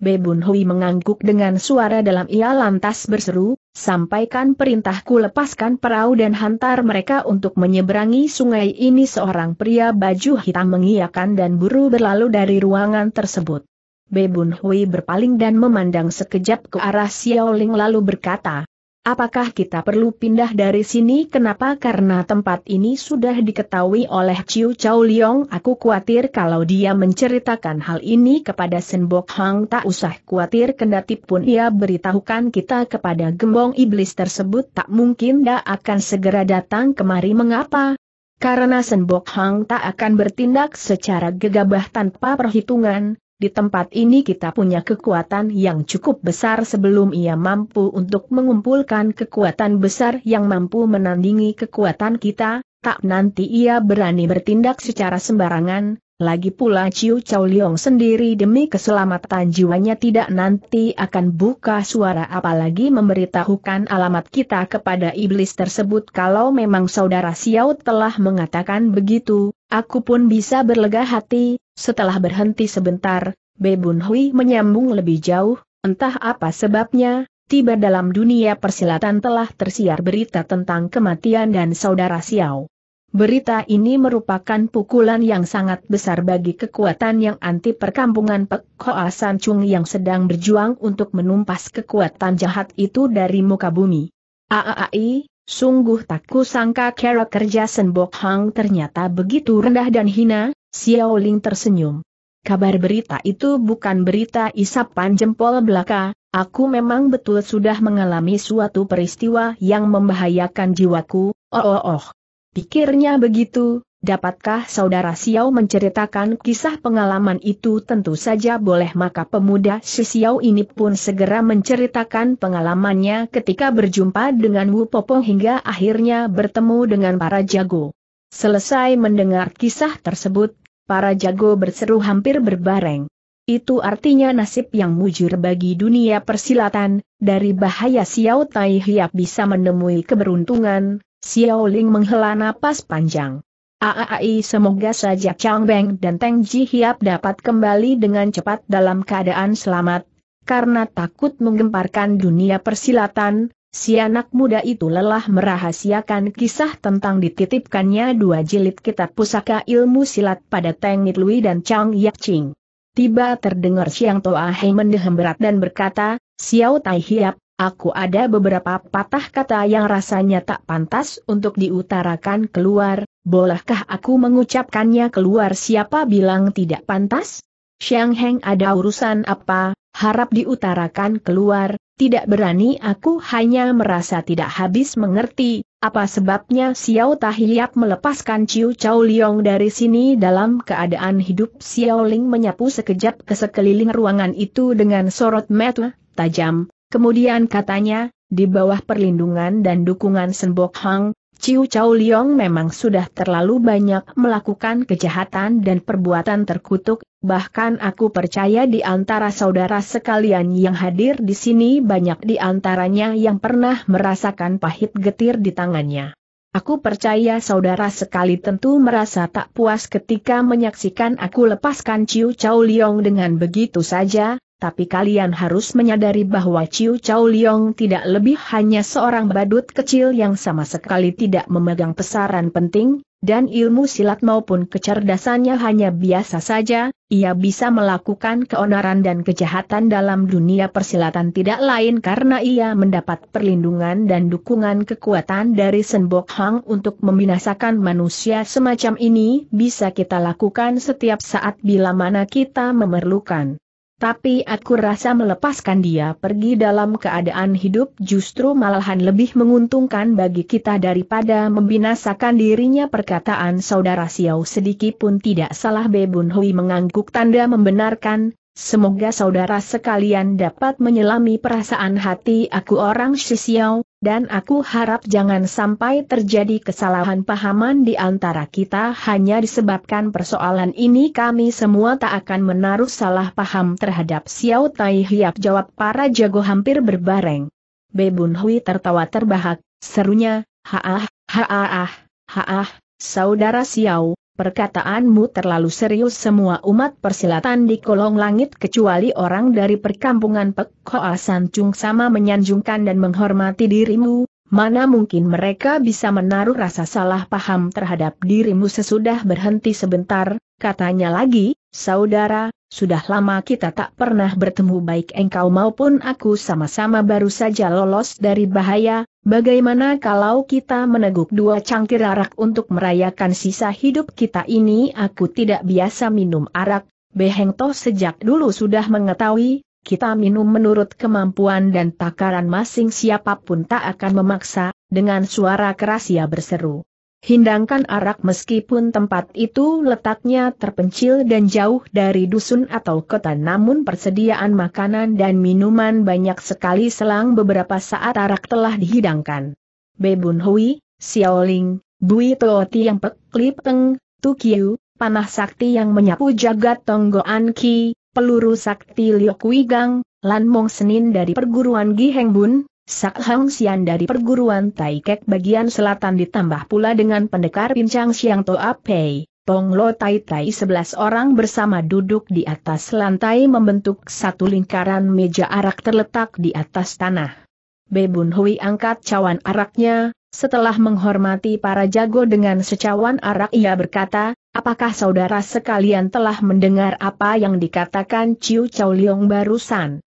Bebun Hui mengangguk dengan suara dalam ia lantas berseru, sampaikan perintahku lepaskan perahu dan hantar mereka untuk menyeberangi sungai ini seorang pria baju hitam mengiakan dan buru berlalu dari ruangan tersebut. Bebun Hui berpaling dan memandang sekejap ke arah Xiaoling lalu berkata, Apakah kita perlu pindah dari sini? Kenapa? Karena tempat ini sudah diketahui oleh Chiu Chao Liong. Aku khawatir kalau dia menceritakan hal ini kepada Senbok Hang. Tak usah khawatir kendati pun ia beritahukan kita kepada gembong iblis tersebut. Tak mungkin dia akan segera datang kemari. Mengapa? Karena Senbok Hang tak akan bertindak secara gegabah tanpa perhitungan, di tempat ini kita punya kekuatan yang cukup besar sebelum ia mampu untuk mengumpulkan kekuatan besar yang mampu menandingi kekuatan kita, tak nanti ia berani bertindak secara sembarangan, lagi pula Ciu Chow Leong sendiri demi keselamatan jiwanya tidak nanti akan buka suara apalagi memberitahukan alamat kita kepada iblis tersebut kalau memang saudara Xiao telah mengatakan begitu, aku pun bisa berlega hati, setelah berhenti sebentar, Bebun Hui menyambung lebih jauh, entah apa sebabnya, tiba dalam dunia persilatan telah tersiar berita tentang kematian dan saudara Xiao. Berita ini merupakan pukulan yang sangat besar bagi kekuatan yang anti perkampungan Pek Hoa San Chung yang sedang berjuang untuk menumpas kekuatan jahat itu dari muka bumi. Aai, sungguh tak kusangka kera kerja Senbok Hang ternyata begitu rendah dan hina, Xiao Ling tersenyum. Kabar berita itu bukan berita isapan jempol belaka, aku memang betul sudah mengalami suatu peristiwa yang membahayakan jiwaku, oh oh oh. Pikirnya begitu, dapatkah saudara Xiao menceritakan kisah pengalaman itu tentu saja boleh maka pemuda si Xiao ini pun segera menceritakan pengalamannya ketika berjumpa dengan Wu Popong hingga akhirnya bertemu dengan para jago. Selesai mendengar kisah tersebut, para jago berseru hampir berbareng. Itu artinya nasib yang mujur bagi dunia persilatan, dari bahaya Xiao Tai Hiap bisa menemui keberuntungan, Xiao Ling menghela napas panjang. Aai semoga saja Chang Beng dan Teng Ji Hiap dapat kembali dengan cepat dalam keadaan selamat, karena takut menggemparkan dunia persilatan, si anak muda itu lelah merahasiakan kisah tentang dititipkannya dua jilid kitab pusaka ilmu silat pada Teng Nitlui dan Chang Yak Ching. Tiba terdengar Xiang Toa Hei mendehem berat dan berkata, Xiao Tai Hiap, Aku ada beberapa patah kata yang rasanya tak pantas untuk diutarakan keluar, bolehkah aku mengucapkannya keluar siapa bilang tidak pantas? Xiang Heng ada urusan apa, harap diutarakan keluar, tidak berani aku hanya merasa tidak habis mengerti, apa sebabnya Xiao Tahiyap melepaskan Ciu Chao Liong dari sini dalam keadaan hidup Xiao Ling menyapu sekejap ke sekeliling ruangan itu dengan sorot mata tajam, Kemudian katanya, di bawah perlindungan dan dukungan Senbok Hang, Ciu Chau Liong memang sudah terlalu banyak melakukan kejahatan dan perbuatan terkutuk, bahkan aku percaya di antara saudara sekalian yang hadir di sini banyak di antaranya yang pernah merasakan pahit getir di tangannya. Aku percaya saudara sekali tentu merasa tak puas ketika menyaksikan aku lepaskan Ciu Chau Liong dengan begitu saja, tapi kalian harus menyadari bahwa Ciu Chau Liong tidak lebih hanya seorang badut kecil yang sama sekali tidak memegang pesaran penting, dan ilmu silat maupun kecerdasannya hanya biasa saja, ia bisa melakukan keonaran dan kejahatan dalam dunia persilatan tidak lain karena ia mendapat perlindungan dan dukungan kekuatan dari Senbok Hang untuk membinasakan manusia semacam ini bisa kita lakukan setiap saat bila mana kita memerlukan tapi aku rasa melepaskan dia pergi dalam keadaan hidup justru malahan lebih menguntungkan bagi kita daripada membinasakan dirinya perkataan saudara Xiao sedikit pun tidak salah Bebun Hui mengangguk tanda membenarkan, Semoga saudara sekalian dapat menyelami perasaan hati aku orang Xiao dan aku harap jangan sampai terjadi kesalahan pahaman di antara kita hanya disebabkan persoalan ini kami semua tak akan menaruh salah paham terhadap Xiao Tai Hiap jawab para jago hampir berbareng. Bebun Hui tertawa terbahak, serunya, haah, haah, haah, saudara Xiao, Perkataanmu terlalu serius semua umat persilatan di kolong langit kecuali orang dari perkampungan Pek Hoa Sancung sama menyanjungkan dan menghormati dirimu, mana mungkin mereka bisa menaruh rasa salah paham terhadap dirimu sesudah berhenti sebentar, Katanya lagi, saudara, sudah lama kita tak pernah bertemu baik engkau maupun aku sama-sama baru saja lolos dari bahaya, bagaimana kalau kita meneguk dua cangkir arak untuk merayakan sisa hidup kita ini aku tidak biasa minum arak, Beheng Toh sejak dulu sudah mengetahui, kita minum menurut kemampuan dan takaran masing siapapun tak akan memaksa, dengan suara keras ia berseru. Hindangkan arak meskipun tempat itu letaknya terpencil dan jauh dari dusun atau kota namun persediaan makanan dan minuman banyak sekali selang beberapa saat arak telah dihidangkan. Bebun Hui, Xiaoling, Bui Tooti yang peklip teng, Tukiu, panah sakti yang menyapu jagat Tonggoan Ki, peluru sakti Liu Kui Gang, Lan Mong Senin dari perguruan Gi Heng Bun, Sak Hang Sian dari perguruan Taikek bagian selatan ditambah pula dengan pendekar pincang Siang Toa Pei, Pong Lo Tai Tai sebelas orang bersama duduk di atas lantai membentuk satu lingkaran meja arak terletak di atas tanah. Bebun Hui angkat cawan araknya, setelah menghormati para jago dengan secawan arak ia berkata, apakah saudara sekalian telah mendengar apa yang dikatakan Ciu Chow Leong barusan?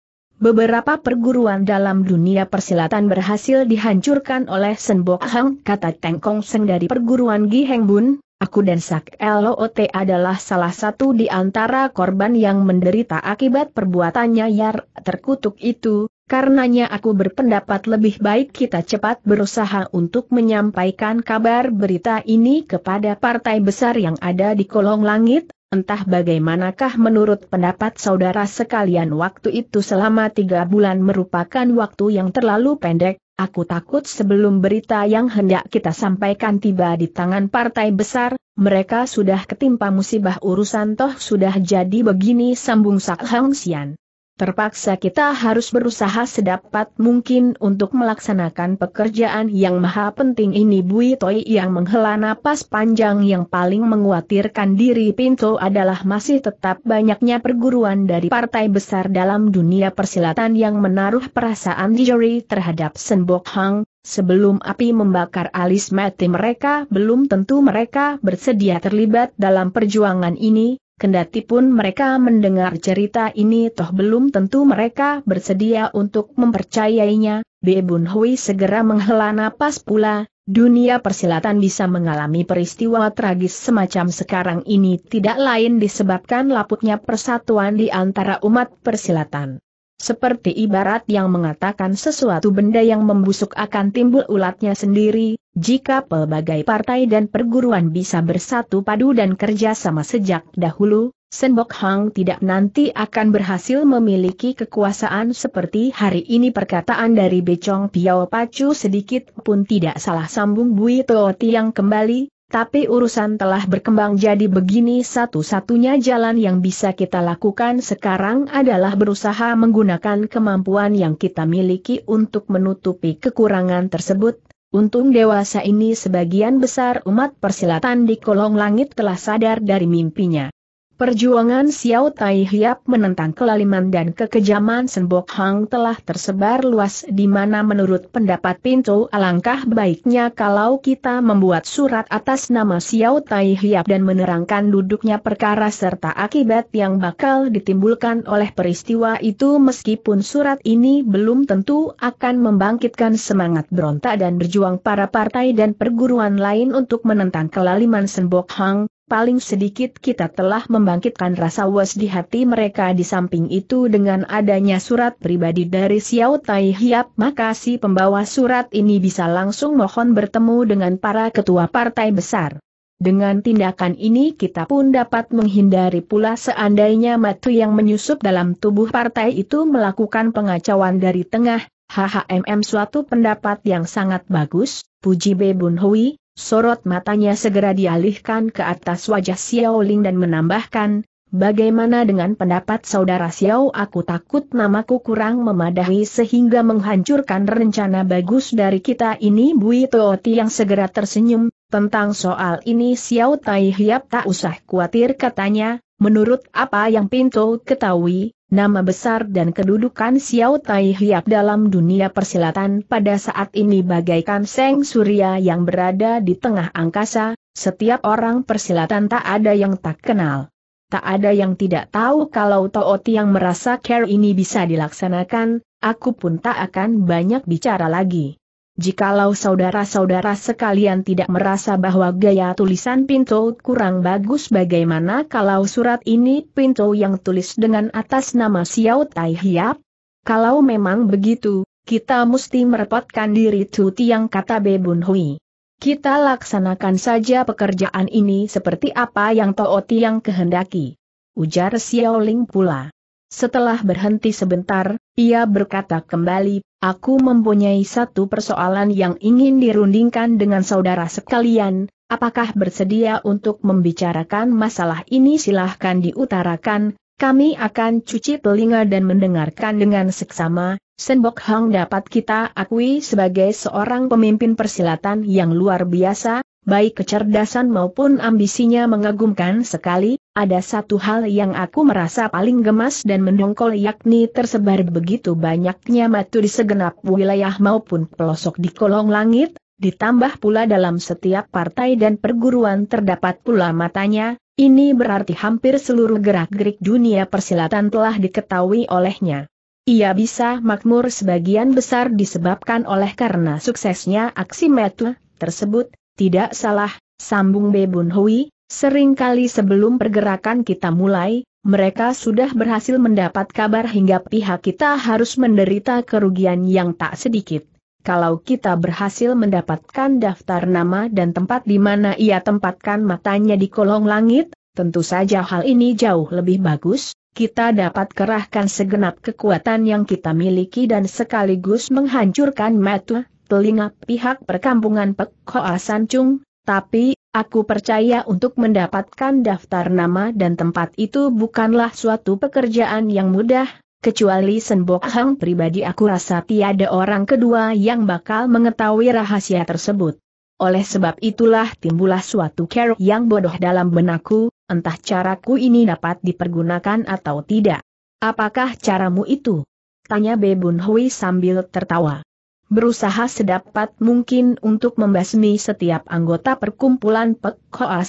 Beberapa perguruan dalam dunia persilatan berhasil dihancurkan oleh Senbok Hang, kata Teng Kong Seng dari perguruan Gi Heng Bun, aku dan Sak Lot adalah salah satu di antara korban yang menderita akibat perbuatannya yang terkutuk itu, karenanya aku berpendapat lebih baik kita cepat berusaha untuk menyampaikan kabar berita ini kepada partai besar yang ada di kolong langit, Entah bagaimanakah menurut pendapat saudara sekalian waktu itu selama tiga bulan merupakan waktu yang terlalu pendek, aku takut sebelum berita yang hendak kita sampaikan tiba di tangan partai besar, mereka sudah ketimpa musibah urusan toh sudah jadi begini sambung Sak Hang Sian. Terpaksa kita harus berusaha sedapat mungkin untuk melaksanakan pekerjaan yang maha penting ini Bui Toi yang menghela napas panjang yang paling menguatirkan diri Pinto adalah masih tetap banyaknya perguruan dari partai besar dalam dunia persilatan yang menaruh perasaan juri terhadap Senbok Hang, Sebelum api membakar alis mati mereka belum tentu mereka bersedia terlibat dalam perjuangan ini, Kendati pun mereka mendengar cerita ini toh belum tentu mereka bersedia untuk mempercayainya, Bebun Hui segera menghela napas pula, dunia persilatan bisa mengalami peristiwa tragis semacam sekarang ini tidak lain disebabkan laputnya persatuan di antara umat persilatan seperti ibarat yang mengatakan sesuatu benda yang membusuk akan timbul ulatnya sendiri, jika pelbagai partai dan perguruan bisa bersatu padu dan kerja sama sejak dahulu, Senbok Hang tidak nanti akan berhasil memiliki kekuasaan seperti hari ini perkataan dari Becong Piao Pacu sedikit pun tidak salah sambung Bui Tooti yang kembali, tapi urusan telah berkembang jadi begini satu-satunya jalan yang bisa kita lakukan sekarang adalah berusaha menggunakan kemampuan yang kita miliki untuk menutupi kekurangan tersebut. Untung dewasa ini sebagian besar umat persilatan di kolong langit telah sadar dari mimpinya. Perjuangan Xiao Tai Hiap menentang kelaliman dan kekejaman Senbok Hang telah tersebar luas di mana menurut pendapat Pinto alangkah baiknya kalau kita membuat surat atas nama Xiao Tai Hiap dan menerangkan duduknya perkara serta akibat yang bakal ditimbulkan oleh peristiwa itu meskipun surat ini belum tentu akan membangkitkan semangat berontak dan berjuang para partai dan perguruan lain untuk menentang kelaliman Senbok Hang, paling sedikit kita telah membangkitkan rasa was di hati mereka di samping itu dengan adanya surat pribadi dari Xiao Tai Hiap maka si pembawa surat ini bisa langsung mohon bertemu dengan para ketua partai besar. Dengan tindakan ini kita pun dapat menghindari pula seandainya matu yang menyusup dalam tubuh partai itu melakukan pengacauan dari tengah, HHMM suatu pendapat yang sangat bagus, puji Bebun Hui, sorot matanya segera dialihkan ke atas wajah Xiao Ling dan menambahkan, Bagaimana dengan pendapat saudara Xiao aku takut namaku kurang memadahi sehingga menghancurkan rencana bagus dari kita ini Bui Tooti yang segera tersenyum, tentang soal ini Xiao Tai Hiap tak usah khawatir katanya, menurut apa yang Pinto ketahui, Nama besar dan kedudukan Xiao Tai Hiap dalam dunia persilatan pada saat ini bagaikan Seng Surya yang berada di tengah angkasa, setiap orang persilatan tak ada yang tak kenal. Tak ada yang tidak tahu kalau Tao yang merasa care ini bisa dilaksanakan, aku pun tak akan banyak bicara lagi. Jikalau saudara-saudara sekalian tidak merasa bahwa gaya tulisan Pinto kurang bagus bagaimana kalau surat ini Pinto yang tulis dengan atas nama Xiao Tai Hiap? Kalau memang begitu, kita mesti merepotkan diri Tu yang kata Bebun Hui. Kita laksanakan saja pekerjaan ini seperti apa yang Tooti yang kehendaki. Ujar Xiao Ling pula. Setelah berhenti sebentar, ia berkata kembali, aku mempunyai satu persoalan yang ingin dirundingkan dengan saudara sekalian, apakah bersedia untuk membicarakan masalah ini silahkan diutarakan, kami akan cuci telinga dan mendengarkan dengan seksama, Senbok Hang dapat kita akui sebagai seorang pemimpin persilatan yang luar biasa, baik kecerdasan maupun ambisinya mengagumkan sekali, ada satu hal yang aku merasa paling gemas dan mendongkol yakni tersebar begitu banyaknya matu di segenap wilayah maupun pelosok di kolong langit, ditambah pula dalam setiap partai dan perguruan terdapat pula matanya, ini berarti hampir seluruh gerak-gerik dunia persilatan telah diketahui olehnya. Ia bisa makmur sebagian besar disebabkan oleh karena suksesnya aksi metu tersebut, tidak salah, sambung Bebun Hui, Seringkali sebelum pergerakan kita mulai, mereka sudah berhasil mendapat kabar hingga pihak kita harus menderita kerugian yang tak sedikit. Kalau kita berhasil mendapatkan daftar nama dan tempat di mana ia tempatkan matanya di kolong langit, tentu saja hal ini jauh lebih bagus, kita dapat kerahkan segenap kekuatan yang kita miliki dan sekaligus menghancurkan metu, telinga pihak perkampungan Pek Hoa Chung, tapi, aku percaya untuk mendapatkan daftar nama dan tempat itu bukanlah suatu pekerjaan yang mudah, kecuali Senbok Hang pribadi aku rasa tiada orang kedua yang bakal mengetahui rahasia tersebut. Oleh sebab itulah timbullah suatu kerok yang bodoh dalam benakku, entah caraku ini dapat dipergunakan atau tidak. Apakah caramu itu? Tanya Bebun Hui sambil tertawa berusaha sedapat mungkin untuk membasmi setiap anggota perkumpulan Pek Hoa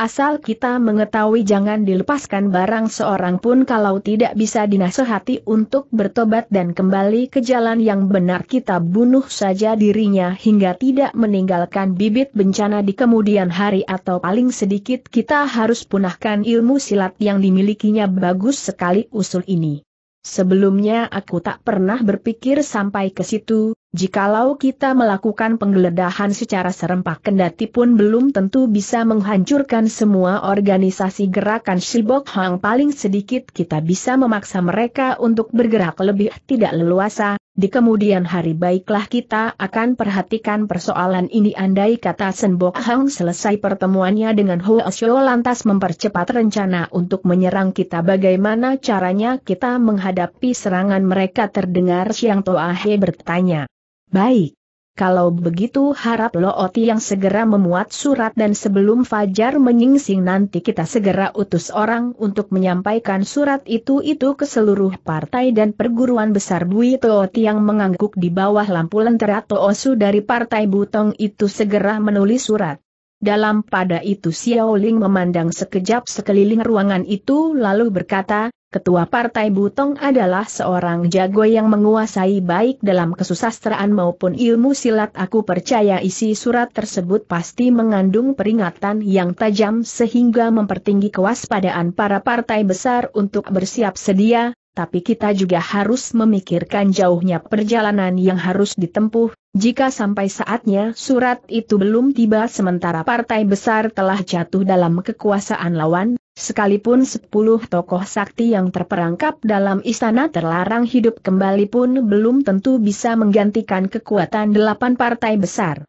asal kita mengetahui jangan dilepaskan barang seorang pun kalau tidak bisa dinasehati untuk bertobat dan kembali ke jalan yang benar kita bunuh saja dirinya hingga tidak meninggalkan bibit bencana di kemudian hari atau paling sedikit kita harus punahkan ilmu silat yang dimilikinya bagus sekali usul ini. Sebelumnya aku tak pernah berpikir sampai ke situ, jikalau kita melakukan penggeledahan secara serempak kendati pun belum tentu bisa menghancurkan semua organisasi gerakan Shibok Hang paling sedikit kita bisa memaksa mereka untuk bergerak lebih tidak leluasa, di kemudian hari baiklah kita akan perhatikan persoalan ini andai kata Senbok Hang selesai pertemuannya dengan Hua Xiao lantas mempercepat rencana untuk menyerang kita bagaimana caranya kita menghadapi serangan mereka terdengar Siang Toa He bertanya. Baik kalau begitu harap Lo Oti yang segera memuat surat dan sebelum Fajar menyingsing nanti kita segera utus orang untuk menyampaikan surat itu-itu ke seluruh partai dan perguruan besar Bui Tooti yang mengangguk di bawah lampu lentera Toosu dari partai Butong itu segera menulis surat. Dalam pada itu Xiao Ling memandang sekejap sekeliling ruangan itu lalu berkata, Ketua Partai Butong adalah seorang jago yang menguasai baik dalam kesusastraan maupun ilmu silat. Aku percaya isi surat tersebut pasti mengandung peringatan yang tajam sehingga mempertinggi kewaspadaan para partai besar untuk bersiap sedia, tapi kita juga harus memikirkan jauhnya perjalanan yang harus ditempuh, jika sampai saatnya surat itu belum tiba sementara partai besar telah jatuh dalam kekuasaan lawan, Sekalipun sepuluh tokoh sakti yang terperangkap dalam istana terlarang hidup kembali pun belum tentu bisa menggantikan kekuatan delapan partai besar.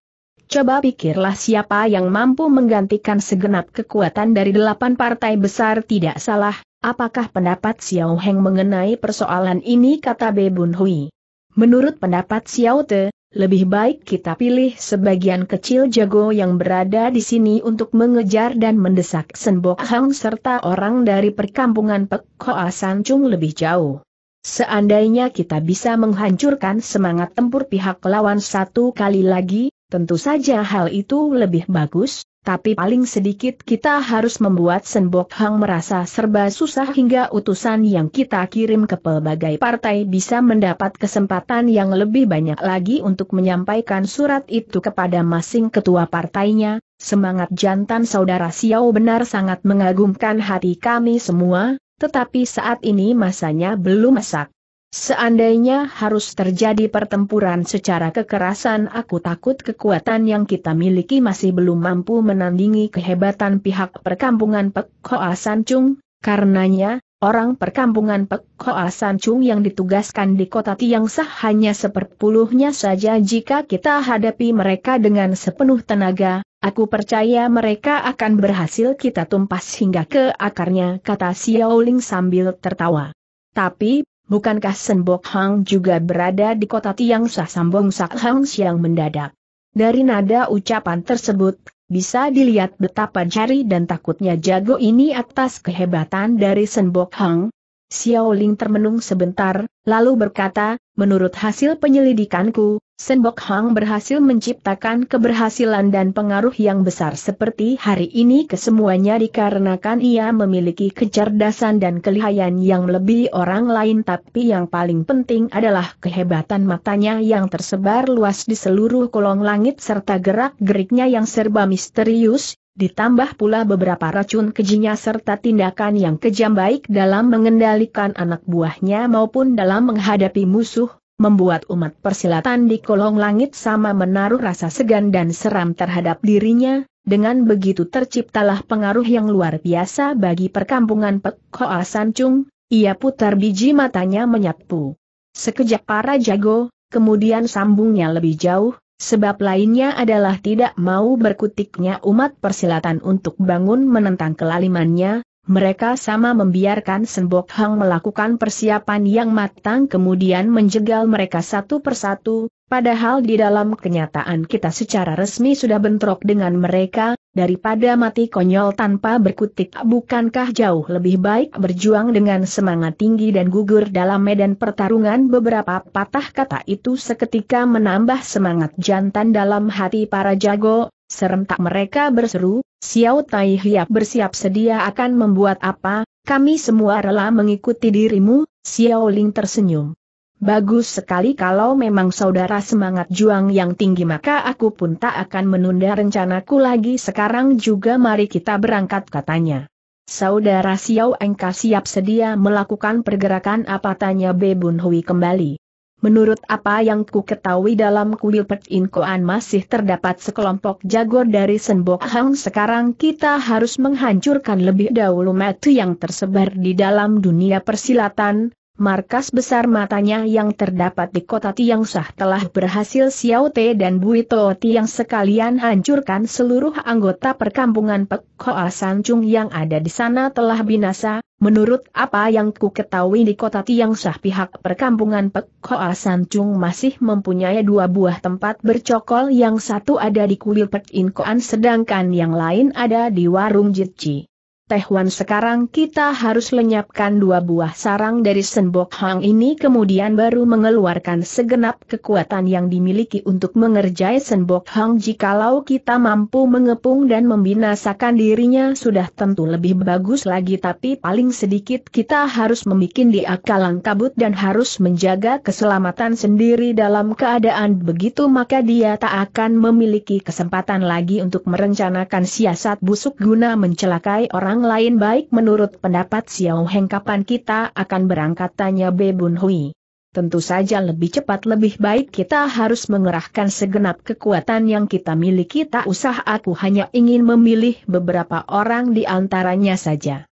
Coba pikirlah siapa yang mampu menggantikan segenap kekuatan dari delapan partai besar tidak salah, apakah pendapat Xiao Heng mengenai persoalan ini kata Be Bun Hui. Menurut pendapat Xiao Te, lebih baik kita pilih sebagian kecil jago yang berada di sini untuk mengejar dan mendesak Senbok Hang serta orang dari perkampungan Pekoa Sancung lebih jauh. Seandainya kita bisa menghancurkan semangat tempur pihak lawan satu kali lagi, tentu saja hal itu lebih bagus, tapi paling sedikit kita harus membuat Senbok Hang merasa serba susah hingga utusan yang kita kirim ke pelbagai partai bisa mendapat kesempatan yang lebih banyak lagi untuk menyampaikan surat itu kepada masing ketua partainya. Semangat jantan saudara Xiao benar sangat mengagumkan hati kami semua, tetapi saat ini masanya belum masak. Seandainya harus terjadi pertempuran secara kekerasan aku takut kekuatan yang kita miliki masih belum mampu menandingi kehebatan pihak perkampungan Pek Hoa San Chung, karenanya, orang perkampungan Pek Hoa San Chung yang ditugaskan di kota Tiang Sah hanya seperpuluhnya saja jika kita hadapi mereka dengan sepenuh tenaga, aku percaya mereka akan berhasil kita tumpas hingga ke akarnya kata Xiao Ling sambil tertawa. Tapi, Bukankah Senbok Hang juga berada di kota Tiang Sah Sambong Sak Hang Siang mendadak? Dari nada ucapan tersebut, bisa dilihat betapa jari dan takutnya jago ini atas kehebatan dari Senbok Hang, Xiao Ling termenung sebentar, lalu berkata, menurut hasil penyelidikanku, Senbok Hang berhasil menciptakan keberhasilan dan pengaruh yang besar seperti hari ini kesemuanya dikarenakan ia memiliki kecerdasan dan kelihayan yang lebih orang lain tapi yang paling penting adalah kehebatan matanya yang tersebar luas di seluruh kolong langit serta gerak-geriknya yang serba misterius, Ditambah pula beberapa racun kejinya serta tindakan yang kejam baik dalam mengendalikan anak buahnya maupun dalam menghadapi musuh, membuat umat persilatan di kolong langit sama menaruh rasa segan dan seram terhadap dirinya, dengan begitu terciptalah pengaruh yang luar biasa bagi perkampungan Pek Hoa Sancung, ia putar biji matanya menyapu. Sekejap para jago, kemudian sambungnya lebih jauh, Sebab lainnya adalah tidak mau berkutiknya umat persilatan untuk bangun menentang kelalimannya, mereka sama membiarkan Senbok Hang melakukan persiapan yang matang kemudian menjegal mereka satu persatu, padahal di dalam kenyataan kita secara resmi sudah bentrok dengan mereka, daripada mati konyol tanpa berkutik bukankah jauh lebih baik berjuang dengan semangat tinggi dan gugur dalam medan pertarungan beberapa patah kata itu seketika menambah semangat jantan dalam hati para jago, serentak mereka berseru, Xiao Tai Hiap bersiap sedia akan membuat apa, kami semua rela mengikuti dirimu, Xiao Ling tersenyum. Bagus sekali kalau memang saudara semangat juang yang tinggi maka aku pun tak akan menunda rencanaku lagi sekarang juga mari kita berangkat katanya. Saudara Xiao Engka siap sedia melakukan pergerakan apa tanya Bebun Hui kembali. Menurut apa yang ku ketahui dalam kuil Pertinkoan masih terdapat sekelompok jagor dari Senbok Hang sekarang kita harus menghancurkan lebih dahulu metu yang tersebar di dalam dunia persilatan, markas besar matanya yang terdapat di kota Sah telah berhasil Xiao Te dan Bui To Tiang sekalian hancurkan seluruh anggota perkampungan Pek Hoa Sancung yang ada di sana telah binasa, Menurut apa yang ku ketahui di kota Sah pihak perkampungan Pek Hoa Sancung masih mempunyai dua buah tempat bercokol yang satu ada di kuil Pek Koan sedangkan yang lain ada di warung Jitci. Teh Wan sekarang kita harus lenyapkan dua buah sarang dari Senbok Hang ini kemudian baru mengeluarkan segenap kekuatan yang dimiliki untuk mengerjai Senbok Hang jikalau kita mampu mengepung dan membinasakan dirinya sudah tentu lebih bagus lagi tapi paling sedikit kita harus membuat dia kalang kabut dan harus menjaga keselamatan sendiri dalam keadaan begitu maka dia tak akan memiliki kesempatan lagi untuk merencanakan siasat busuk guna mencelakai orang yang lain baik menurut pendapat Xiao Heng kapan kita akan berangkat tanya Be Bun Hui. Tentu saja lebih cepat lebih baik kita harus mengerahkan segenap kekuatan yang kita miliki tak usah aku hanya ingin memilih beberapa orang di antaranya saja.